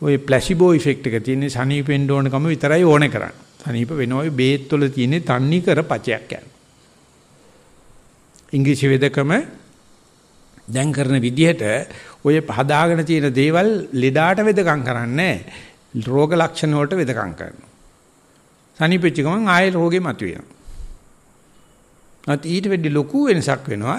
ওই ප්ලාසිබෝ ඉෆෙක්ට් එක තියෙන්නේ සනීප වෙන්න ඕනකම විතරයි ඕනේ කරන්නේ. සනීප වෙනවා ওই බේත් වල තියෙන තන්නේ කර පචයක් යන. ඉංග්‍රීසි වේදකම දැන් කරන විදිහට ඔය හදාගෙන තියෙන දේවල් ලෙඩාට වෙදකම් කරන්නේ රෝග ලක්ෂණ වලට වෙදකම් කරනවා. සනීපෙච්ච ගමන් ආයෙ රෝගේ මතුවෙනවා. නැත් ඊට වෙඩි ලොකු වෙනසක් වෙනවා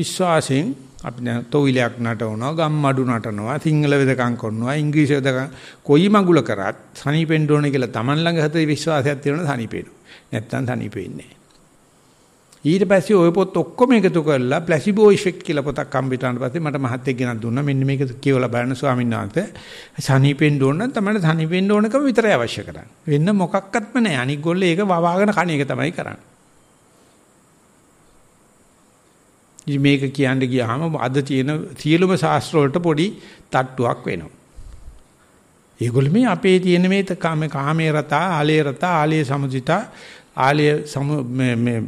විශ්වාසයෙන් අපි දැන් තොවිලයක් නටවනවා ගම්මඩු නටනවා සිංහල වෙදකම් කරනවා ඉංග්‍රීසි වෙදකම් කොයි මඟුල කරත් සනීපෙන්න ඕනේ කියලා Taman ළඟ හිතේ විශ්වාසයක් තියෙනවා සනීපේනවා නැත්තම් සනීපෙන්නේ ඊට පස්සේ ওই පොත් ඔක්කොම එකතු කරලා ප්ලාසිබෝ ඉෆෙක්ට් කියලා පොතක් හම්බෙතාන පස්සේ මට මහත්තයෙක් ගෙනත් දුන්නා මෙන්න මේක කියවලා බලන්න ස්වාමීන් වහන්සේ සනීපෙන්න ඕන නම් තමයි සනීපෙන්න ඕනකම විතරයි අවශ්‍ය කරන්නේ වෙන මොකක්වත්ම නැහැ අනික් ගොල්ලෝ ඒක වවාගෙන කණ එක තමයි කරන්නේ ඉතින් මේක කියන්න ගියාම අද තියෙන සියලුම ශාස්ත්‍ර වලට පොඩි තට්ටුවක් වෙනවා. ඒගොල්ලෝ මේ අපේ තියෙන මේ කාම කාමේ රතා ආලේ රතා ආලේ සමුදිතා ආලේ සමු මේ මේ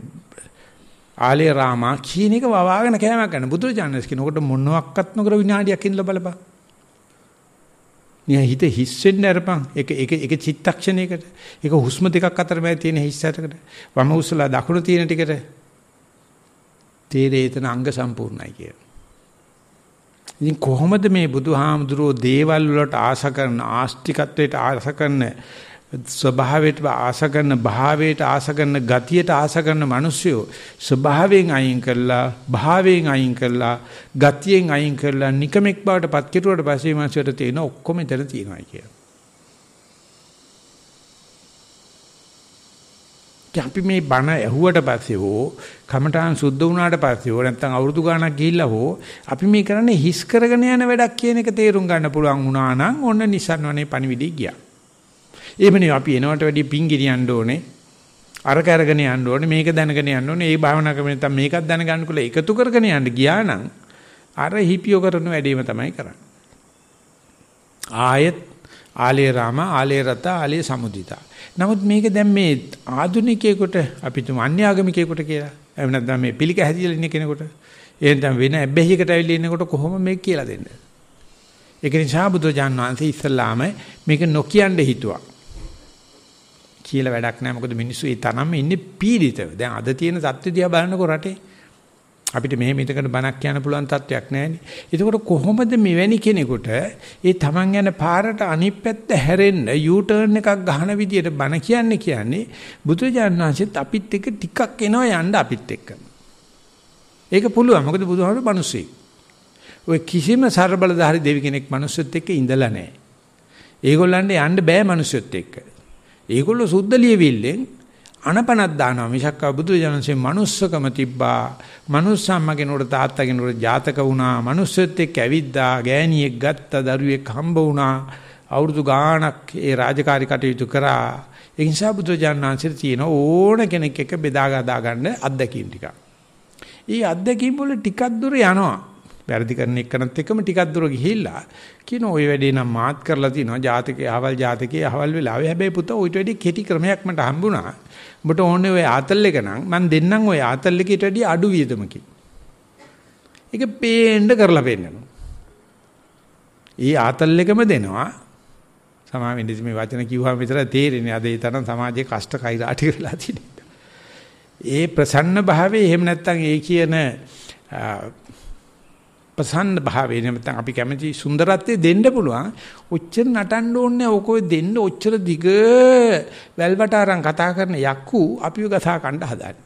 ආලේ රාමා කියන එක වවාගෙන කෑමක් ගන්න බුදුරජාණන්ස් කියනකොට මොනවත් නොකර විනාඩියක් ඉඳලා බලපන්. නිය හිත හිස් වෙන්න අරපන්. ඒක ඒක ඒක චිත්තක්ෂණයකට. ඒක හුස්ම දෙකක් අතර මැද තියෙන හිස් ඇටකට. වම උසලා දකුණ තියෙන ටිකට තේරේතන අංග සම්පූර්ණයි කියලා. ඉතින් කොහොමද මේ බුදුහාමුදුරෝ දේවල් වලට ආශ කරන ආස්තිකත්වයට ආශ කරන ස්වභාවයට ආශ කරන භාවයට ආශ කරන ගතියට ආශ කරන මිනිස්සු ස්වභාවයෙන් අයින් කරලා භාවයෙන් අයින් කරලා ගතියෙන් අයින් කරලා නිකමෙක් බවට පත් කෙරුවට පස්සේ මිනිස්සුන්ට තියෙන ඔක්කොම එතන තියෙනවා කියලා. අපි මේ බණ ඇහුවට පස්සේ හෝ කමඨාන් සුද්ධ වුණාට පස්සේ හෝ නැත්නම් අවුරුදු ගාණක් ගිහිල්ලා හෝ අපි මේ කරන්නේ හිස් කරගෙන යන වැඩක් කියන එක තේරුම් ගන්න පුළුවන් වුණා නම් ඔන්න නිසන්වනේ පණිවිඩය ගියා. එහෙමනේ අපි එනවට වැඩිය පිං ගිරියන්න ඕනේ. අර කරගෙන යන්න ඕනේ මේක දැනගෙන යන්න ඕනේ. ඒ භාවනා ක්‍රම නැත්නම් මේකත් දැනගන්න කුල එකතු කරගෙන යන්න ගියා නම් අර හිපියෝ කරන වැඩේම තමයි කරන්නේ. ආයෙත් ආලේ රාම ආලේ රත ආලේ සමුදිතා. නමුත් මේක දැන් මේ ආදුනිකයෙකුට අපි තුම අන්‍යාගමිකයෙකුට කියලා. එහෙම නැත්නම් මේ පිළික හැදිලා ඉන්න කෙනෙකුට එහෙනම් වෙන ඇබ්බැහියකට ඇවිල්ලා ඉන්නකොට කොහොම මේක කියලා දෙන්න. ඒක නිසා බුදුජාන් වහන්සේ ඉස්සල්ලාම මේක නොකියන්න හිතුවා. කියලා වැඩක් නැහැ. මොකද මිනිස්සු ඒ තරම්ම ඉන්නේ පීඩිතව. දැන් අද තියෙන සත්‍ය දිහා බලනකොට රටේ අපිට මෙහෙම ඉදකට බණක් කියන්න පුළුවන් තත්වයක් නැහැ. එතකොට කොහොමද මෙවැනි කෙනෙකුට ඒ Taman යන පාරට අනිත් පැත්ත හැරෙන්න U turn එකක් ගන්න විදියට බණ කියන්නේ කියන්නේ බුදුරජාණන් වහන්සේත් අපිත් එක්ක ටිකක් එනවා යන්න අපිත් එක්ක. ඒක පුළුවන්. මොකද බුදුහාමුදුරු මිනිස්සෙක්. ඔය කිසිම ਸਰබලධාරි දෙවි කෙනෙක් මිනිස්සුත් එක්ක ඉඳලා නැහැ. ඒගොල්ලන්ට යන්න බෑ මිනිස්සුත් එක්ක. ඒගොල්ලෝ සුද්ධ ලියවිල්ලෙන් අනපනක් දානවා මිසක් බුදු ජනසේ manussකම තිබ්බා manussම්මගේ නෝඩ තාත්තගේ නෝඩ ජාතක වුණා manussෙත් එක්ක ඇවිද්දා ගෑණියෙක් ගත්තා දරුවෙක් හම්බ වුණා අවුරුදු ගාණක් ඒ රාජකාරී කටයුතු කරා ඒ නිසා බුදු ජානනාංශයට තියෙන ඕන කෙනෙක් එක්ක බෙදා ගදා ගන්න අත්දැකීම් ටික. ඊ අත්දැකීම් වල ටිකක් දුර යනවා. වැරදි කරන එක්කනත් එක්කම ටිකක් දුර ගිහිල්ලා කියන ওই වැඩේ නම් මාත් කරලා තිනවා ජාතකයේ අහවල් ජාතකයේ අහවල් වෙලාවේ හැබැයි පුතා ඔයිට වැඩි කෙටි ක්‍රමයක් මට හම්බුණා. උඹට ඕනේ ওই ආතල් එක නම් මම දෙන්නම් ওই ආතල් එකට වැඩිය අඩු වියදමකින්. ඒක පේන්න කරලා පෙන්නනවා. ඒ ආතල් එකම දෙනවා. සමා වෙන්නේ මේ වචන කිව්වම විතර තේරෙන්නේ. අද ඒ තරම් සමාජයේ කෂ්ට කෛරාටි වෙලා තියෙනවා. ඒ ප්‍රසන්න භාවයේ එහෙම නැත්නම් ඒ කියන අපසන්න භාවය නැත්නම් අපි කැමති සුන්දරත්වය දෙන්න පුළුවන්. ඔච්චර නටන්න ඕනේ ඕකෝ දෙන්න ඔච්චර දිග වැල්වට අරන් කතා කරන යක්කු අපිව ගසා කණ්ඩ හදාන්නේ.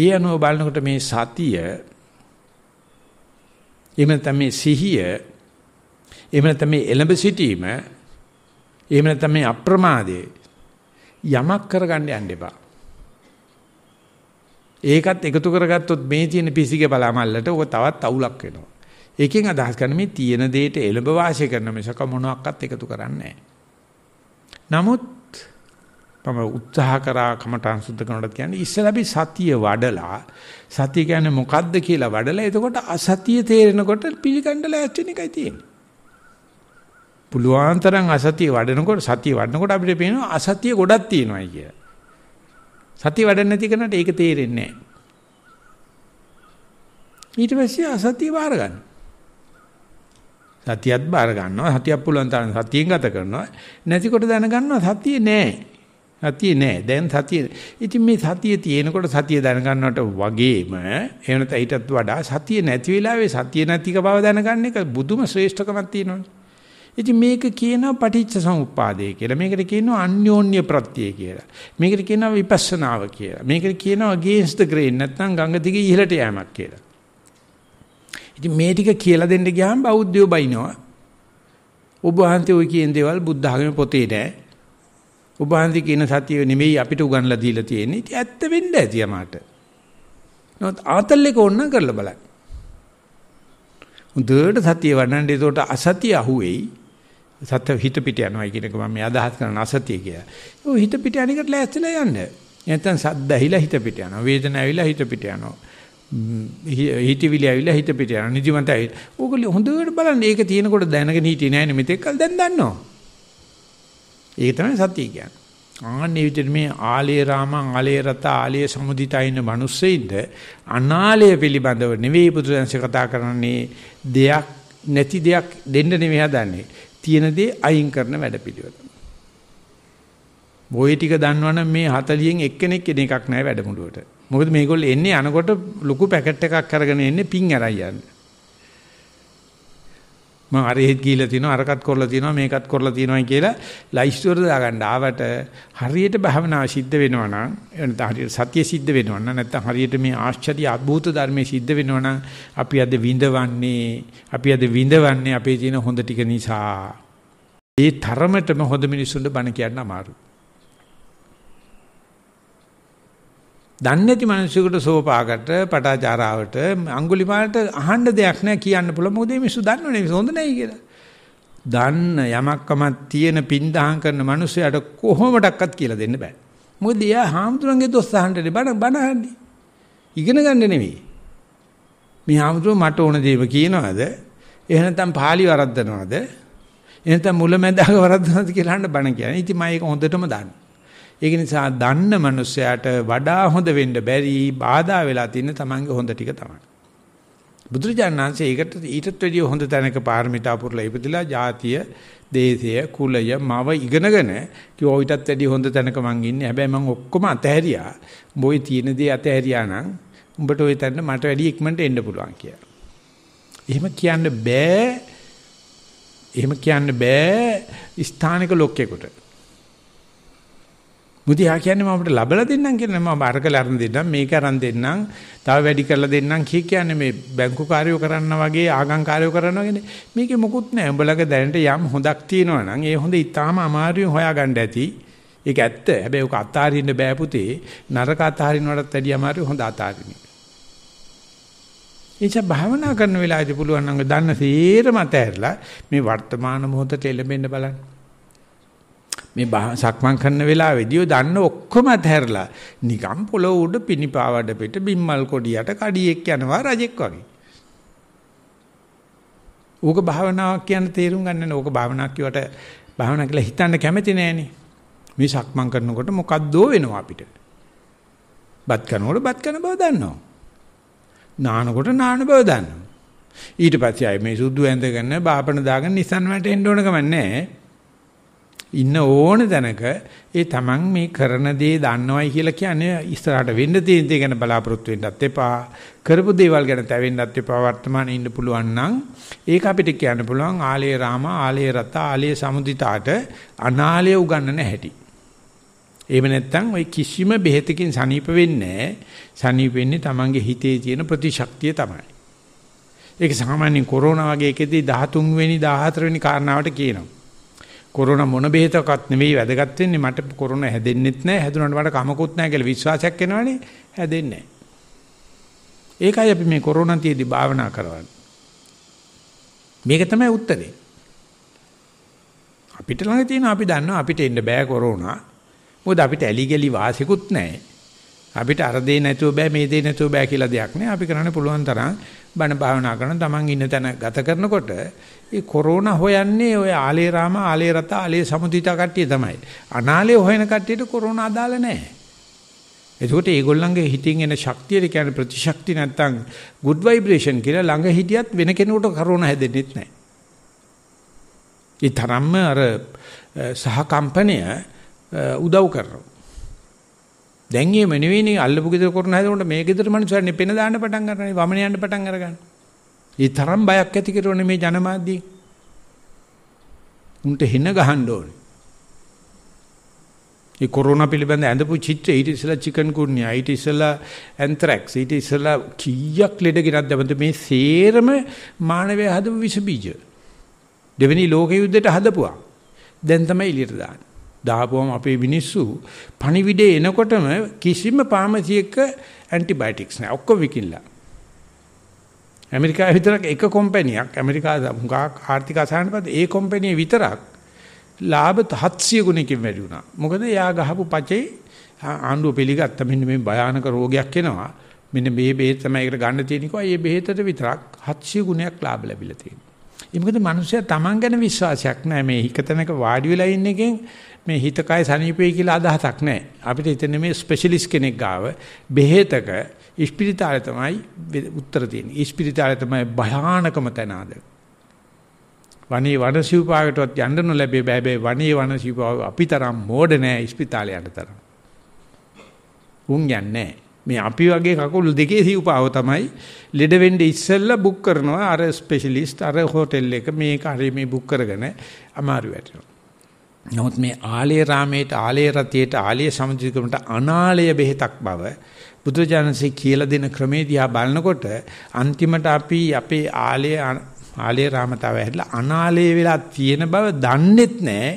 ඒ අනුව බලනකොට මේ සතිය එහෙම නැත්නම් මේ සිහිය එහෙම නැත්නම් මේ එළඹ සිටීම එහෙම නැත්නම් මේ අප්‍රමාදය යමක් කරගන්න යන්න එපා. ඒකත් එකතු කරගත්තොත් මේ තියෙන පිසිගේ බලාමල්ලට ඕක තවත් අවුලක් වෙනවා. ඒකෙන් අදහස් කරන්නේ මේ තියෙන දෙයට එළඹ වාසය කරන මිසක මොනක්වත් එකතු කරන්නේ නමුත් මම උත්සාහ කරා කමටහන් සුද්ධ කරනකොට කියන්නේ ඉස්සෙල්ලා අපි සතිය වඩලා සතිය කියන්නේ මොකද්ද කියලා වඩලා එතකොට අසතිය තේරෙනකොට පිළිගන්න ලෑස්ති වෙන එකයි තියෙන්නේ. පුළුවන් තරම් අසතිය වඩනකොට සතිය වඩනකොට අපිට පේනවා අසතිය ගොඩක් තියෙනවායි කියලා. සතිය වැඩ නැති කෙනාට ඒක තේරෙන්නේ නැහැ. ඊට පස්සේ අසතිය බාර ගන්න. සතියත් බාර ගන්නවා. සතියක් පුළුවන් තරම් සතියෙන් ගත කරනවා. නැතිකොට දැනගන්නවා සතිය නැහැ. සතිය නැහැ. දැන් සතිය. ඉතින් මේ සතිය තියෙනකොට සතිය දැනගන්නට වගේම එහෙම නැත්නම් ඊටත් වඩා සතිය නැති වෙලාවේ සතිය නැතික බව දැනගන්න එක බුදුම ශ්‍රේෂ්ඨකමක් තියෙනවනේ. ඉතින් මේක කියනවා පටිච්ච සමුප්පාදය කියලා. මේකට කියනවා අන්‍යෝන්‍ය ප්‍රත්‍යය කියලා. මේකට කියනවා විපස්සනාව කියලා. මේකට කියනවා against the grain නැත්නම් ගඟ දිගේ ඉහළට යෑමක් කියලා. ඉතින් මේ ටික කියලා දෙන්න ගියාම බෞද්ධයෝ බයිනවා. ඔබ වහන්සේ ওই කියන දේවල් බුද්ධ ආගමේ පොතේ නෑ. ඔබ වහන්සේ කියන සතිය නෙමෙයි අපිට උගන්ලා දීලා තියෙන්නේ. ඉතින් ඇත්ත වෙන්න ඇති යමාට. නමුත් ආතල් එක ඕන්න කරලා බලන්න. හොඳට සතිය වඩන්න. ඒකට අසතිය අහුවේයි. සත්‍ය හිත පිට යනවා කියන එක මම අදහස් කරන අසතිය කියලා. ඒ හිත පිට යන එකට ලෑස්තිලා යන්න. නැත්නම් සද්ද ඇහිලා හිත පිට යනවා. වේදන ඇවිලා හිත පිට යනවා. හිතවිලි ඇවිලා හිත පිට යනවා. නිදිමත ඇවිලා. ඕගොල්ලෝ හොඳට බලන්න. ඒක තියෙනකොට දැනගෙන හිටියේ නෑනේ මෙතෙක්කල් දැන් දන්නවා. ඒක තමයි සතිය කියන්නේ. ආන්නේ විදිහට මේ ආලේ රාම ආලේ රත ආලේ සමුදිතා ඉන්න මිනිස්සෙයින්ද අනාලය පිළිබඳව නෙවෙයි පුදුරයන්සේ කතා කරන්නේ දෙයක් නැති දෙයක් දෙන්න නෙවෙයි හදන්නේ තියෙන දේ අයින් කරන වැඩපිළිවෙල. ওই ටික දන්නවනම් මේ 40න් එක්කෙනෙක් එන එකක් නැහැ වැඩමුළුවට. මොකද මේගොල්ලෝ එන්නේ අනකොට ලොකු පැකට් එකක් අරගෙන එන්නේ පින් ඇරයි යන්නේ. මම අරහෙත් ගිහිලා තිනවා අරකත් කරලා තිනවා මේකත් කරලා තිනවායි කියලා ලයිස්තුවර දාගන්න ආවට හරියට භවනා සිද්ධ වෙනවා නම් එනත හරියට සතිය සිද්ධ වෙනවා නම් නැත්නම් හරියට මේ ආශ්චර්ය අద్భుත ධර්මයේ සිද්ධ වෙනවා නම් අපි අද විඳවන්නේ අපි අද විඳවන්නේ අපේ තියෙන හොඳ ටික නිසා ඒ තරමටම හොඳ මිනිස්සුන්ට බණ කියන්න අමාරුයි දන්නේ නැති මිනිසෙකුට සෝපාකට, පටාචාරාවට, අඟුලිමාලට අහන්න දෙයක් නැහැ කියන්න පුළුවන්. මොකද මේ මිනිස්සු දන්නවනේ හොඳ නැහැ කියලා. දන්න යමක්කමක් තියෙන පින්දහම් කරන මිනිසයාට කොහොමඩක්වත් කියලා දෙන්න බෑ. මොකද එයා හාමුදුරන්ගේ දොස් අහන්නද බණ බණ අහන්නේ. ඉගෙන ගන්න නෙවෙයි. මේ හාමුදුරුවෝ මට ඕන දේම කියනවාද? එහෙ නැත්නම් පාළි වරද්දනවාද? එහෙ නැත්නම් මුලැමැදාක වරද්දනවාද කියලා අහන්න බණ කියන්නේ. ඉතින් මම ඒක හොඳටම දන්නවා. ඒක නිසා දන්න මනුස්සයාට වඩා හොඳ වෙන්න බැරි බාධා වෙලා තියෙන තමන්ගේ හොඳ ටික තමයි. බුදුරජාණන් වහන්සේ ඒකට ඊටත් වැඩිය හොඳ තැනක පාරමිතා පුරලා ඉපදිලා ජාතිය දේශය කුලය මව ඉගෙනගෙන කිව්වා ඊටත් වැඩි හොඳ තැනක මං ඉන්නේ හැබැයි මං ඔක්කොම අතහැරියා උඹ ওই තියෙන දේ අතහැරියා නම් උඹට ওই තැනට මට වැඩි ඉක්මනට එන්න පුළුවන් කියලා. එහෙම කියන්න බෑ. එහෙම කියන්න බෑ ස්ථානික ලෝකයකට. මුදියා කියන්නේ මම අපිට ලබලා දෙන්නම් කියලා මම අරක ලරන් දෙන්නම් මේක අරන් දෙන්නම් තව වැඩි කරලා දෙන්නම් කිය කියන්නේ මේ බැංකු කාර්යෝ කරන්න වගේ ආගම් කාර්යෝ කරනවා කියන්නේ මේකේ මොකුත් නැහැ උඹලගේ දැනට යම් හොඳක් තියෙනවා නම් ඒ හොඳ ඊටාම අමාරුවෙන් හොයාගන්න ඇති ඒක ඇත්ත හැබැයි ඔක අතාරින්න බෑ පුතේ නරක අතාරිනවටත් වැඩිය අමාරුයි හොඳ අතාරින්න එච භාවනා කරන වෙලාවේදී පුළුවන් නම් දන්න සීරම තැරලා මේ වර්තමාන මොහොතට එළඹෙන්න බලන්න මේ සක්මන් කරන වෙලාවේදී දන්න ඔක්කොම ඇතහැරලා නිකම් පොළොව උඩ පිනිපාවඩ පිට බිම්මල් කොඩියට කඩියෙක් යනවා රජෙක් වගේ. ඕක භාවනාවක් කියන තේරුම් ගන්න නෑ. ඕක භාවනාවක් කියවට භාවනා කියලා හිතන්න කැමති නෑනේ. මේ සක්මන් කරනකොට මොකද්දෝ වෙනවා අපිට. බත් කරනකොට බත් කරන බව දන්නවා. නානකොට නාන බව දන්නවා. ඊට පස්සේ ආයේ මේ සුදු ඇඳගෙන බාපණ දාගෙන Nissan වැටෙන්න ඕන ගමන් නෑ. ඉන්න ඕන තැනක ඒ තමන් මේ කරන දේ දන්නවයි කියලා කියන්නේ ඉස්සරහට වෙන්න තියෙන දේ ගැන බලාපොරොත්තු වෙන්නත් එපා කරපු දේවල් ගැන තැවෙන්නත් එපා වර්තමානයේ ඉන්න පුළුවන් නම් ඒක අපිට කියන්න පුළුවන් ආලේ රාම ආලේ රත ආලේ සමුදිතාට අනාලේ උගන්නන හැටි එහෙම නැත්නම් ওই කිසිම බෙහෙතකින් සනീപ වෙන්නේ සනീപ වෙන්නේ තමන්ගේ හිතේ තියෙන ප්‍රතිශක්තිය තමයි ඒක සාමාන්‍යයෙන් කොරෝනා වගේ එකදී 13 වෙනි 14 වෙනි කාරණාවට කියනවා කොරෝනා මොන බෙහෙතක්වත් නෙවෙයි වැදගත් වෙන්නේ මට කොරෝනා හැදෙන්නෙත් නැහැ හැදුනට මට කමකුත් නැහැ කියලා විශ්වාසයක් එනවනේ හැදෙන්නේ නැහැ ඒකයි අපි මේ කොරෝනා තියේදී භාවනා කරවන්නේ මේක තමයි උත්තරේ අපිට ළඟ තියෙන අපි දන්නවා අපිට එන්න බෑ කොරෝනා මොකද අපිට ඇලි ගලි වාසිකුත් නැහැ අපිට අර දෙය නැතුව බෑ මේ දෙය නැතුව බෑ කියලා දෙයක් නෑ. අපි කරන්නේ පුළුවන් තරම් බණ භාවනා කරන තමන් ඉන්න තැන ගත කරනකොට ඒ කොරෝනා හොයන්නේ ඔය ආලේ රාම ආලේ රත ආලේ සමුදිතා කට්ටිය තමයි. අනාලේ හොයන කට්ටියට කොරෝනා අදාළ නෑ. එතකොට ඒගොල්ලන්ගේ හිතින් එන ශක්තියද කියන්නේ ප්‍රතිශක්ති නැත්තම් good vibration කියලා ළඟ හිටියත් වෙන කෙනෙකුට කොරෝනා හැදෙන්නෙත් නෑ. ඒ තරම්ම අර සහකම්පනය උදව් කරනවා. දැන් එහෙම නෙවෙයිනේ අල්ලපු ගෙදර කරන හැදෙනකොට මේ ගෙදර මිනිස්සුන්ට පෙන දාන්න පටන් ගන්නනේ වමන යන්න පටන් අරගන්න. ඒ තරම් බයක් ඇති කරන මේ ජනමාධ්‍ය. උන්ට හෙන ගහන්න ඕනේ. මේ කොරෝනා පිළිබඳ ඇඳපු චිත්‍රය ඊට ඉස්සලා චිකන් කුන්‍යා ඊට ඉස්සලා ඇන්ත්‍රැක්ස් ඊට ඉස්සලා කීයක් ලෙඩ ගෙනත් දැමත මේ සේරම මානවය හදපු විස බීජ. දෙවෙනි ලෝක යුද්ධයට හදපුවා. දැන් තමයි එළියට දාන්නේ. දාපුවම අපේ මිනිස්සු පණිවිඩේ එනකොටම කිසිම පාමසියක ඇන්ටිබයොටික්ස් නැහැ. ඔක්කොම විකිනලා. ඇමරිකාවේ විතරක් එක කම්පැනියක් ඇමරිකාව හුඟක් ආර්ථික අසහනපත් ඒ කම්පැනිය විතරක් ලාභ 700 ගුණකින් වැඩි වුණා. මොකද එයා ගහපු පචේ ආණ්ඩුව පිළිගත්ත මෙන්න මේ භයානක රෝගයක් එනවා. මෙන්න මේ බෙහෙත් තමයි ඒකට ගන්න තියෙන්නේ කිව්වා. ඒ බෙහෙතට විතරක් 700 ගුණයක් ලාභ ලැබිලා තියෙනවා. ඒ මොකද මිනිස්සයා Taman ගැන විශ්වාසයක් නැහැ. මේ හිකතනක වාඩි වෙලා ඉන්න එකෙන් මේ හිත කය සනීපේ කියලා අදහසක් නැහැ. අපිට හිතන්නේ මේ ස්පෙෂලිස්ට් කෙනෙක් ගාව බෙහෙතක ඉස්පිරිතාලය තමයි උත්තර තියෙන්නේ. ඉස්පිරිතාලය තමයි භයානකම තැන ආද. වනේ වනසිව්පාවකටවත් යන්න නොලැබේ බෑ බෑ වනේ වනසිව්පාව අපිතරම් මෝඩ නෑ ඉස්පිරිතාලය යන්න තරම්. උන් යන්නේ මේ අපි වගේ කකුල් දෙකේ සිව්පාව තමයි ලෙඩ වෙන්න ඉස්සෙල්ලා බුක් කරනවා අර ස්පෙෂලිස්ට් අර හෝටල් එක මේක හරි මේ බුක් කරගෙන අමාරු වැටෙනවා. නමුත් මේ ආලේ රාමේට ආලේ රතියට ආලේ සමජිකමට අනාලය බෙහෙතක් බව බුදුජානසී කියලා දෙන ක්‍රමේ දිහා බලනකොට අන්තිමට අපි අපේ ආලේ ආලේ රාමතාව ඇහැරලා අනාලේ වෙලා තියෙන බව දන්නෙත් නැහැ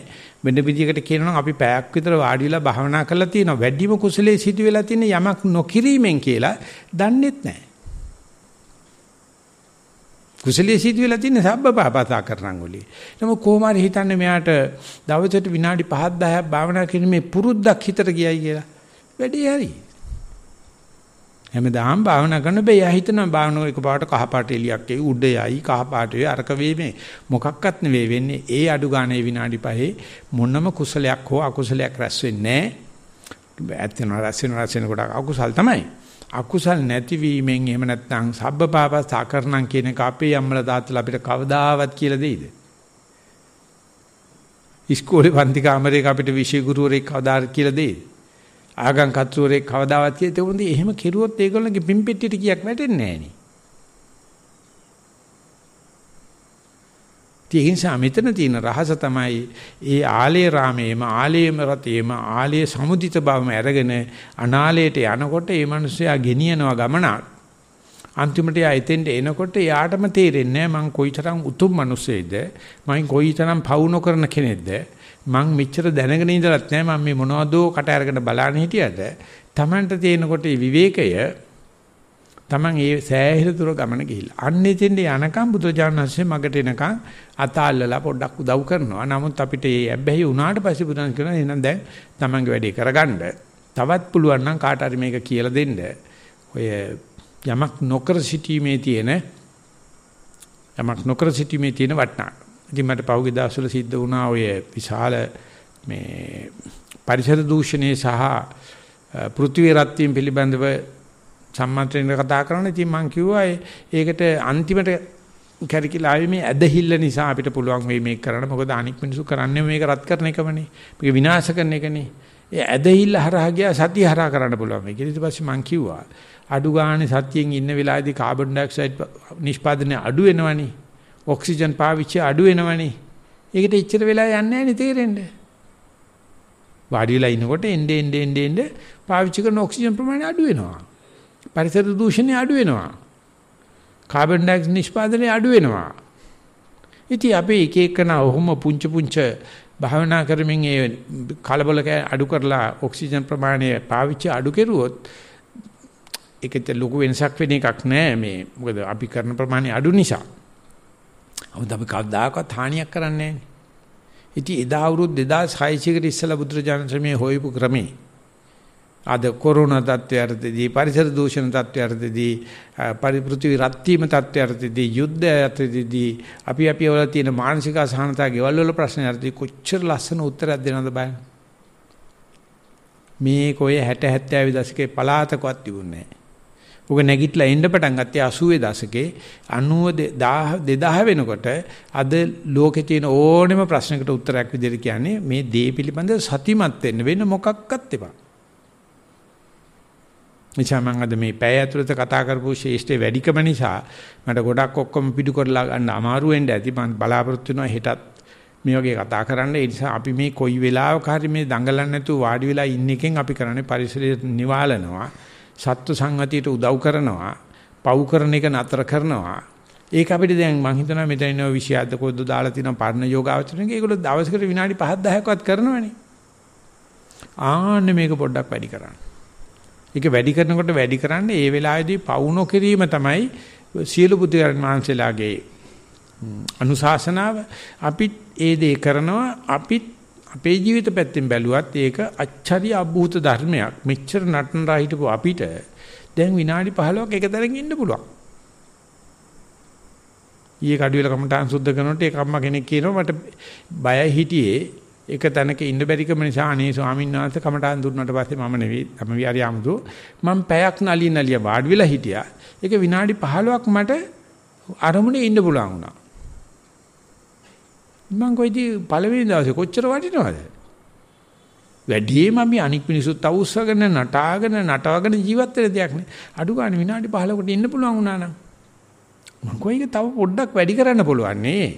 මෙන්න විදිහකට කියනනම් අපි පැයක් විතර වාඩි වෙලා භාවනා කරලා තියෙනවා වැඩිම කුසලයේ සිට වෙලා තියෙන යමක් නොකිරීමෙන් කියලා දන්නෙත් නැහැ කුසලයේ සිට වෙලා තියෙන සබ්බ පාපතා කරනන් වලේ. නමුත් කොහොම හරි හිතන්නේ මෙයාට දවසට විනාඩි 5ක් 10ක් භාවනා කිරීමේ පුරුද්දක් හිතට ගියයි කියලා. වැඩේ හරි. හැමදාම භාවනා කරන බෑ. එයා හිතනවා භාවනා එකපාරට කහපාට එලියක් එයි උඩ යයි කහපාට වේ අරක වීමේ මොකක්වත් නෙවෙයි වෙන්නේ. ඒ අඩු ගානේ විනාඩි 5 මොනම කුසලයක් හෝ අකුසලයක් රැස් වෙන්නේ නැහැ. ඇත්තනවා රැස් වෙනවා රැස් වෙන කොට අකුසල් තමයි. අකුසල් නැතිවීමෙන් එහෙම නැත්නම් සබ්බපාපස් සාකරණම් කියන එක අපේ අම්මලා තාත්තලා අපිට කවදාවත් කියලා දෙයිද? ඉස්කෝලේ වන්ති කාමරයක අපිට විෂය ගුරුවරයෙක් කවදාවත් කියලා දෙයිද? ආගම් කතුවරයෙක් කවදාවත් කියලා දෙන්නේ එහෙම කෙරුවොත් ඒගොල්ලන්ගේ පිම්පෙට්ටියට කියක් වැටෙන්නේ නැහැ නේ. ඒ නිසා මෙතන තියෙන රහස තමයි ඒ ආලේ රාමේම ආලේම රතේම ආලේ සමුදිත බවම අරගෙන අනාලයට යනකොට ඒ මිනිස්සයා ගෙනියනවා ගමනක්. අන්තිමට යා එතෙන්ට එනකොට යාටම තේරෙන්නේ මං කොයිතරම් උතුම් මිනිස්සෙයිද මං කොයිතරම් පවුන කරන කෙනෙක්ද මං මෙච්චර දැනගෙන ඉඳලත් නෑ මම මේ මොනවදෝ කට අරගෙන බලන්න හිටියද Tamanට තේනකොට විවේකය Taman ඒ සෑහෙන දුර ගමන ගිහිල්ලා. අන්න එතෙන්ට යනකම් බුදුරජාණන් වහන්සේ මගට එනකම් අතාල්ලලා පොඩ්ඩක් උදව් කරනවා. නමුත් අපිට මේ ඇබ්බැහි වුණාට පස්සේ බුදුන් කියනවා එහෙනම් දැන් Tamanගේ වැඩේ කරගන්න. තවත් පුළුවන් නම් කාට හරි මේක කියලා දෙන්න. ඔය යමක් නොකර සිටීමේ තියෙන යමක් නොකර සිටීමේ තියෙන වටිනාකම. ඉතින් මට පහුගිය දවස්වල සිද්ධ වුණා ඔය විශාල මේ පරිසර දූෂණය සහ පෘථිවි රත්ත්වීම් පිළිබඳව සම්මන්ත්‍රණය කතා කරනවා. ඉතින් මම කිව්වා ඒකට අන්තිමට කැරිකිලා ආවේ මේ ඇදහිල්ල නිසා අපිට පුළුවන් වෙයි මේක කරන්න. මොකද අනික් මිනිස්සු කරන්නේ මේක රත් කරන එකමනේ. මේක විනාශ කරන එකනේ. ඒ ඇදහිල්ල හරහා ගියා සතිය හරහා කරන්න පුළුවන් මේක. ඊට පස්සේ මම කිව්වා අඩු ගානේ සතියෙන් ඉන්න වෙලාවේදී කාබන් ඩයොක්සයිඩ් නිෂ්පාදනය අඩු වෙනවනේ. ඔක්සිජන් පාවිච්චි අඩු වෙනවනේ. ඒකට ඉච්චර වෙලා යන්නේ නැහැ නේ තේරෙන්නේ. වාඩි වෙලා ඉනකොට එන්නේ එන්නේ එන්නේ පාවිච්චි කරන ඔක්සිජන් ප්‍රමාණය අඩු වෙනවා. පරිසර දූෂණය අඩු වෙනවා. කාබන් ඩයොක්සයිඩ් නිෂ්පාදනය අඩු වෙනවා. ඉතින් අපි එක එකන ඔහොම පුංචි පුංචි භාවනා කරමින් ඒ කලබල අඩු කරලා ඔක්සිජන් ප්‍රමාණය පාවිච්චි අඩු කෙරුවොත් ඒකත් ලොකු වෙනසක් වෙන එකක් නෑ මේ මොකද අපි කරන ප්‍රමාණය අඩු නිසා. අවුද අපි කවදාකවත් හානියක් කරන්නේ නෑනේ. ඉතින් එදා අවුරුදු 2600 කට ඉස්සලා බුදුරජාණන් ශ්‍රමයේ හොයපු ක්‍රමේ අද කොරෝනා තත්ත්වයටදී පරිසර දූෂණ තත්ත්වයටදී පරිපෘථිවි රත් වීම තත්ත්වයටදී යුද්ධ යටතේදී අපි අපි වල තියෙන මානසික අසහනතාව ගෙවල් වල ප්‍රශ්න යටතේ කොච්චර ලස්සන උත්තරයක් දෙනවද බලන්න මේ කොයි 60 70 දශකේ පලාතකවත් තිබුණේ නැහැ. උග නැගිටලා එන්න පටන් ගත්තේ 80 දශකේ 90 2000 වෙනකොට අද ලෝකේ තියෙන ඕනෙම ප්‍රශ්නකට උත්තරයක් විදිහට කියන්නේ මේ දේ පිළිබඳ සතිමත් වෙන්න වෙන මොකක්වත් එපා. නිසා මම අද මේ පැය ඇතුළත කතා කරපු ශේෂ්ඨේ වැඩිකම නිසා මට ගොඩක් ඔක්කොම පිටු කරලා ගන්න අමාරු වෙන්න ඇති මම බලාපොරොත්තු වෙනවා හෙටත් මේ වගේ කතා කරන්න ඒ නිසා අපි මේ කොයි වෙලාවක හරි මේ දඟලන්න නැතුව වාඩි වෙලා ඉන්න එකෙන් අපි කරන්නේ පරිසරය නිවාලනවා සත්තු සංගතියට උදව් කරනවා පව් කරන එක නතර කරනවා ඒක අපිට දැන් මම හිතනවා මෙතන ඉන්න 27 කෝද්ද දාලා තියෙන පර්ණ යෝගාවචරණේ ඒගොල්ලෝ දවසකට විනාඩි 5 10කවත් කරනවනේ ආන්න මේක පොඩ්ඩක් වැඩි කරන්න ඒක වැඩි කරනකොට වැඩි කරන්න ඒ වෙලාවේදී පවුන කිරීම තමයි සියලු බුදුරජාණන් වහන්සේලාගේ අනුශාසනාව අපි ඒ දේ කරනවා අපි අපේ ජීවිත පැත්තෙන් බැලුවත් ඒක අච්චරි අභූත ධර්මයක් මෙච්චර නටනලා හිටපු අපිට දැන් විනාඩි 15ක් එකතරම් ඉන්න පුළුවන් ඊයේ කඩුවෙල කමටහන් සුද්ධ කරනකොට ඒ කම්ම කෙනෙක් කියනවා මට බය හිටියේ එක තැනක ඉන්න බැරිකම නිසා අනේ ස්වාමීන් වහන්සේ කමටහන් දුන්නාට පස්සේ මම නෙවෙයි තම විහාරය ආමුදු මම පැයක් නලිය නලිය වාඩි වෙලා හිටියා. ඒක විනාඩි 15ක් මට අරමුණේ ඉන්න පුළුවන් වුණා. මම කොයිදී පළවෙනි දවසේ කොච්චර වටිනවද? වැඩිම අපි අනික් මිනිසුත් අවුස්සගෙන නටාගෙන නටවගෙන ජීවත් වෙන දෙයක් නේ. අඩු ගන්න විනාඩි 15කට ඉන්න පුළුවන් වුණා නම් මම කොයිද තව පොඩ්ඩක් වැඩි කරන්න පුළුවන් නේ.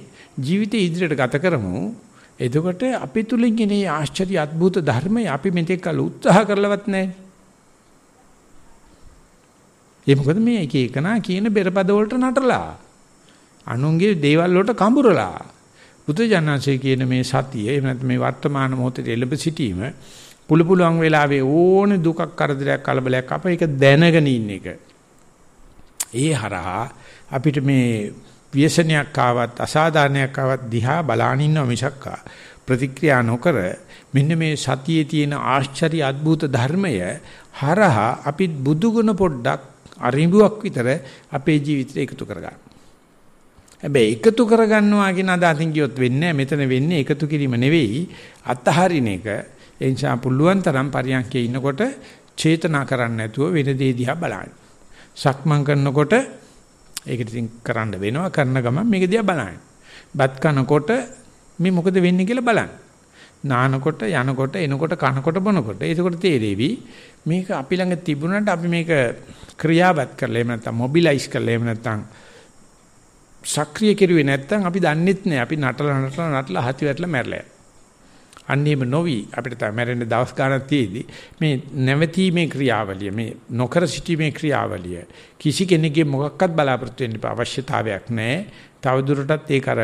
ජීවිතේ ඉදිරියට ගත කරමු. එතකොට අපි තුලින් කෙනේ ආශ්චර්ය අద్భుත ධර්මය අපි මෙතෙක් කල උත්සාහ කරලවත් නැහැ. ඒ මොකද මේ එක එකනා කියන බෙරපද වලට නටලා අනුන්ගේ දේවල් වලට කඹරලා බුදුජානන්සේ කියන මේ සතිය එහෙම නැත්නම් මේ වර්තමාන මොහොතේ එළඹ සිටීම පුළු පුළුවන් වෙලාවේ ඕන දුකක් කරදරයක් කලබලයක් අප ඒක දැනගෙන ඉන්න එක. ඒ හරහා අපිට මේ ව්‍යසනයක් ආවත් අසාධාරණයක් ආවත් දිහා බලානින්න මිසක්කා ප්‍රතික්‍රියා නොකර මෙන්න මේ සතියේ තියෙන ආශ්චර්ය අద్భుත ධර්මය හරහා අපි බුදු ගුණ පොඩ්ඩක් අරිඹුවක් විතර අපේ ජීවිතේ එකතු කරගන්න. හැබැයි එකතු කරගන්නවා කියන අදහසින් කියොත් වෙන්නේ මෙතන වෙන්නේ එකතු කිරීම නෙවෙයි අත්හරින එක. ඒ නිසා පුළුවන් තරම් පරියන්කේ ඉන්නකොට චේතනා කරන්න නැතුව වෙන දේ දිහා බලන්න. සක්මන් කරනකොට ඒකට ඉතින් කරන්න වෙනවා කරන ගමන් මේක දිහා බලන්න. බත් කනකොට මේ මොකද වෙන්නේ කියලා බලන්න. නානකොට යනකොට එනකොට කනකොට බොනකොට එතකොට තේරෙවි මේක අපි ළඟ තිබුණාට අපි මේක ක්‍රියාවත් කරලා එහෙම නැත්නම් මොබිලයිස් කරලා එහෙම නැත්නම් සක්‍රිය කෙරුවේ නැත්නම් අපි දන්නෙත් නෑ අපි නටලා නටලා නටලා හති වැටලා මැරලා අන්නේම නොවි අපිට මැරෙන්න දවස් ගානක් තියේදී මේ නැවතීමේ ක්‍රියාවලිය මේ නොකර සිටීමේ ක්‍රියාවලිය කිසි කෙනෙක්ගේ මොකක්වත් බලාපොරොත්තු වෙන්න අවශ්‍යතාවයක් නැහැ. තවදුරටත් ඒක අර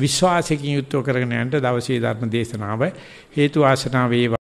විශ්වාසයෙන් යුක්තව කරගෙන යන්න දවසේ ධර්ම දේශනාව හේතු ආසනාව වේවා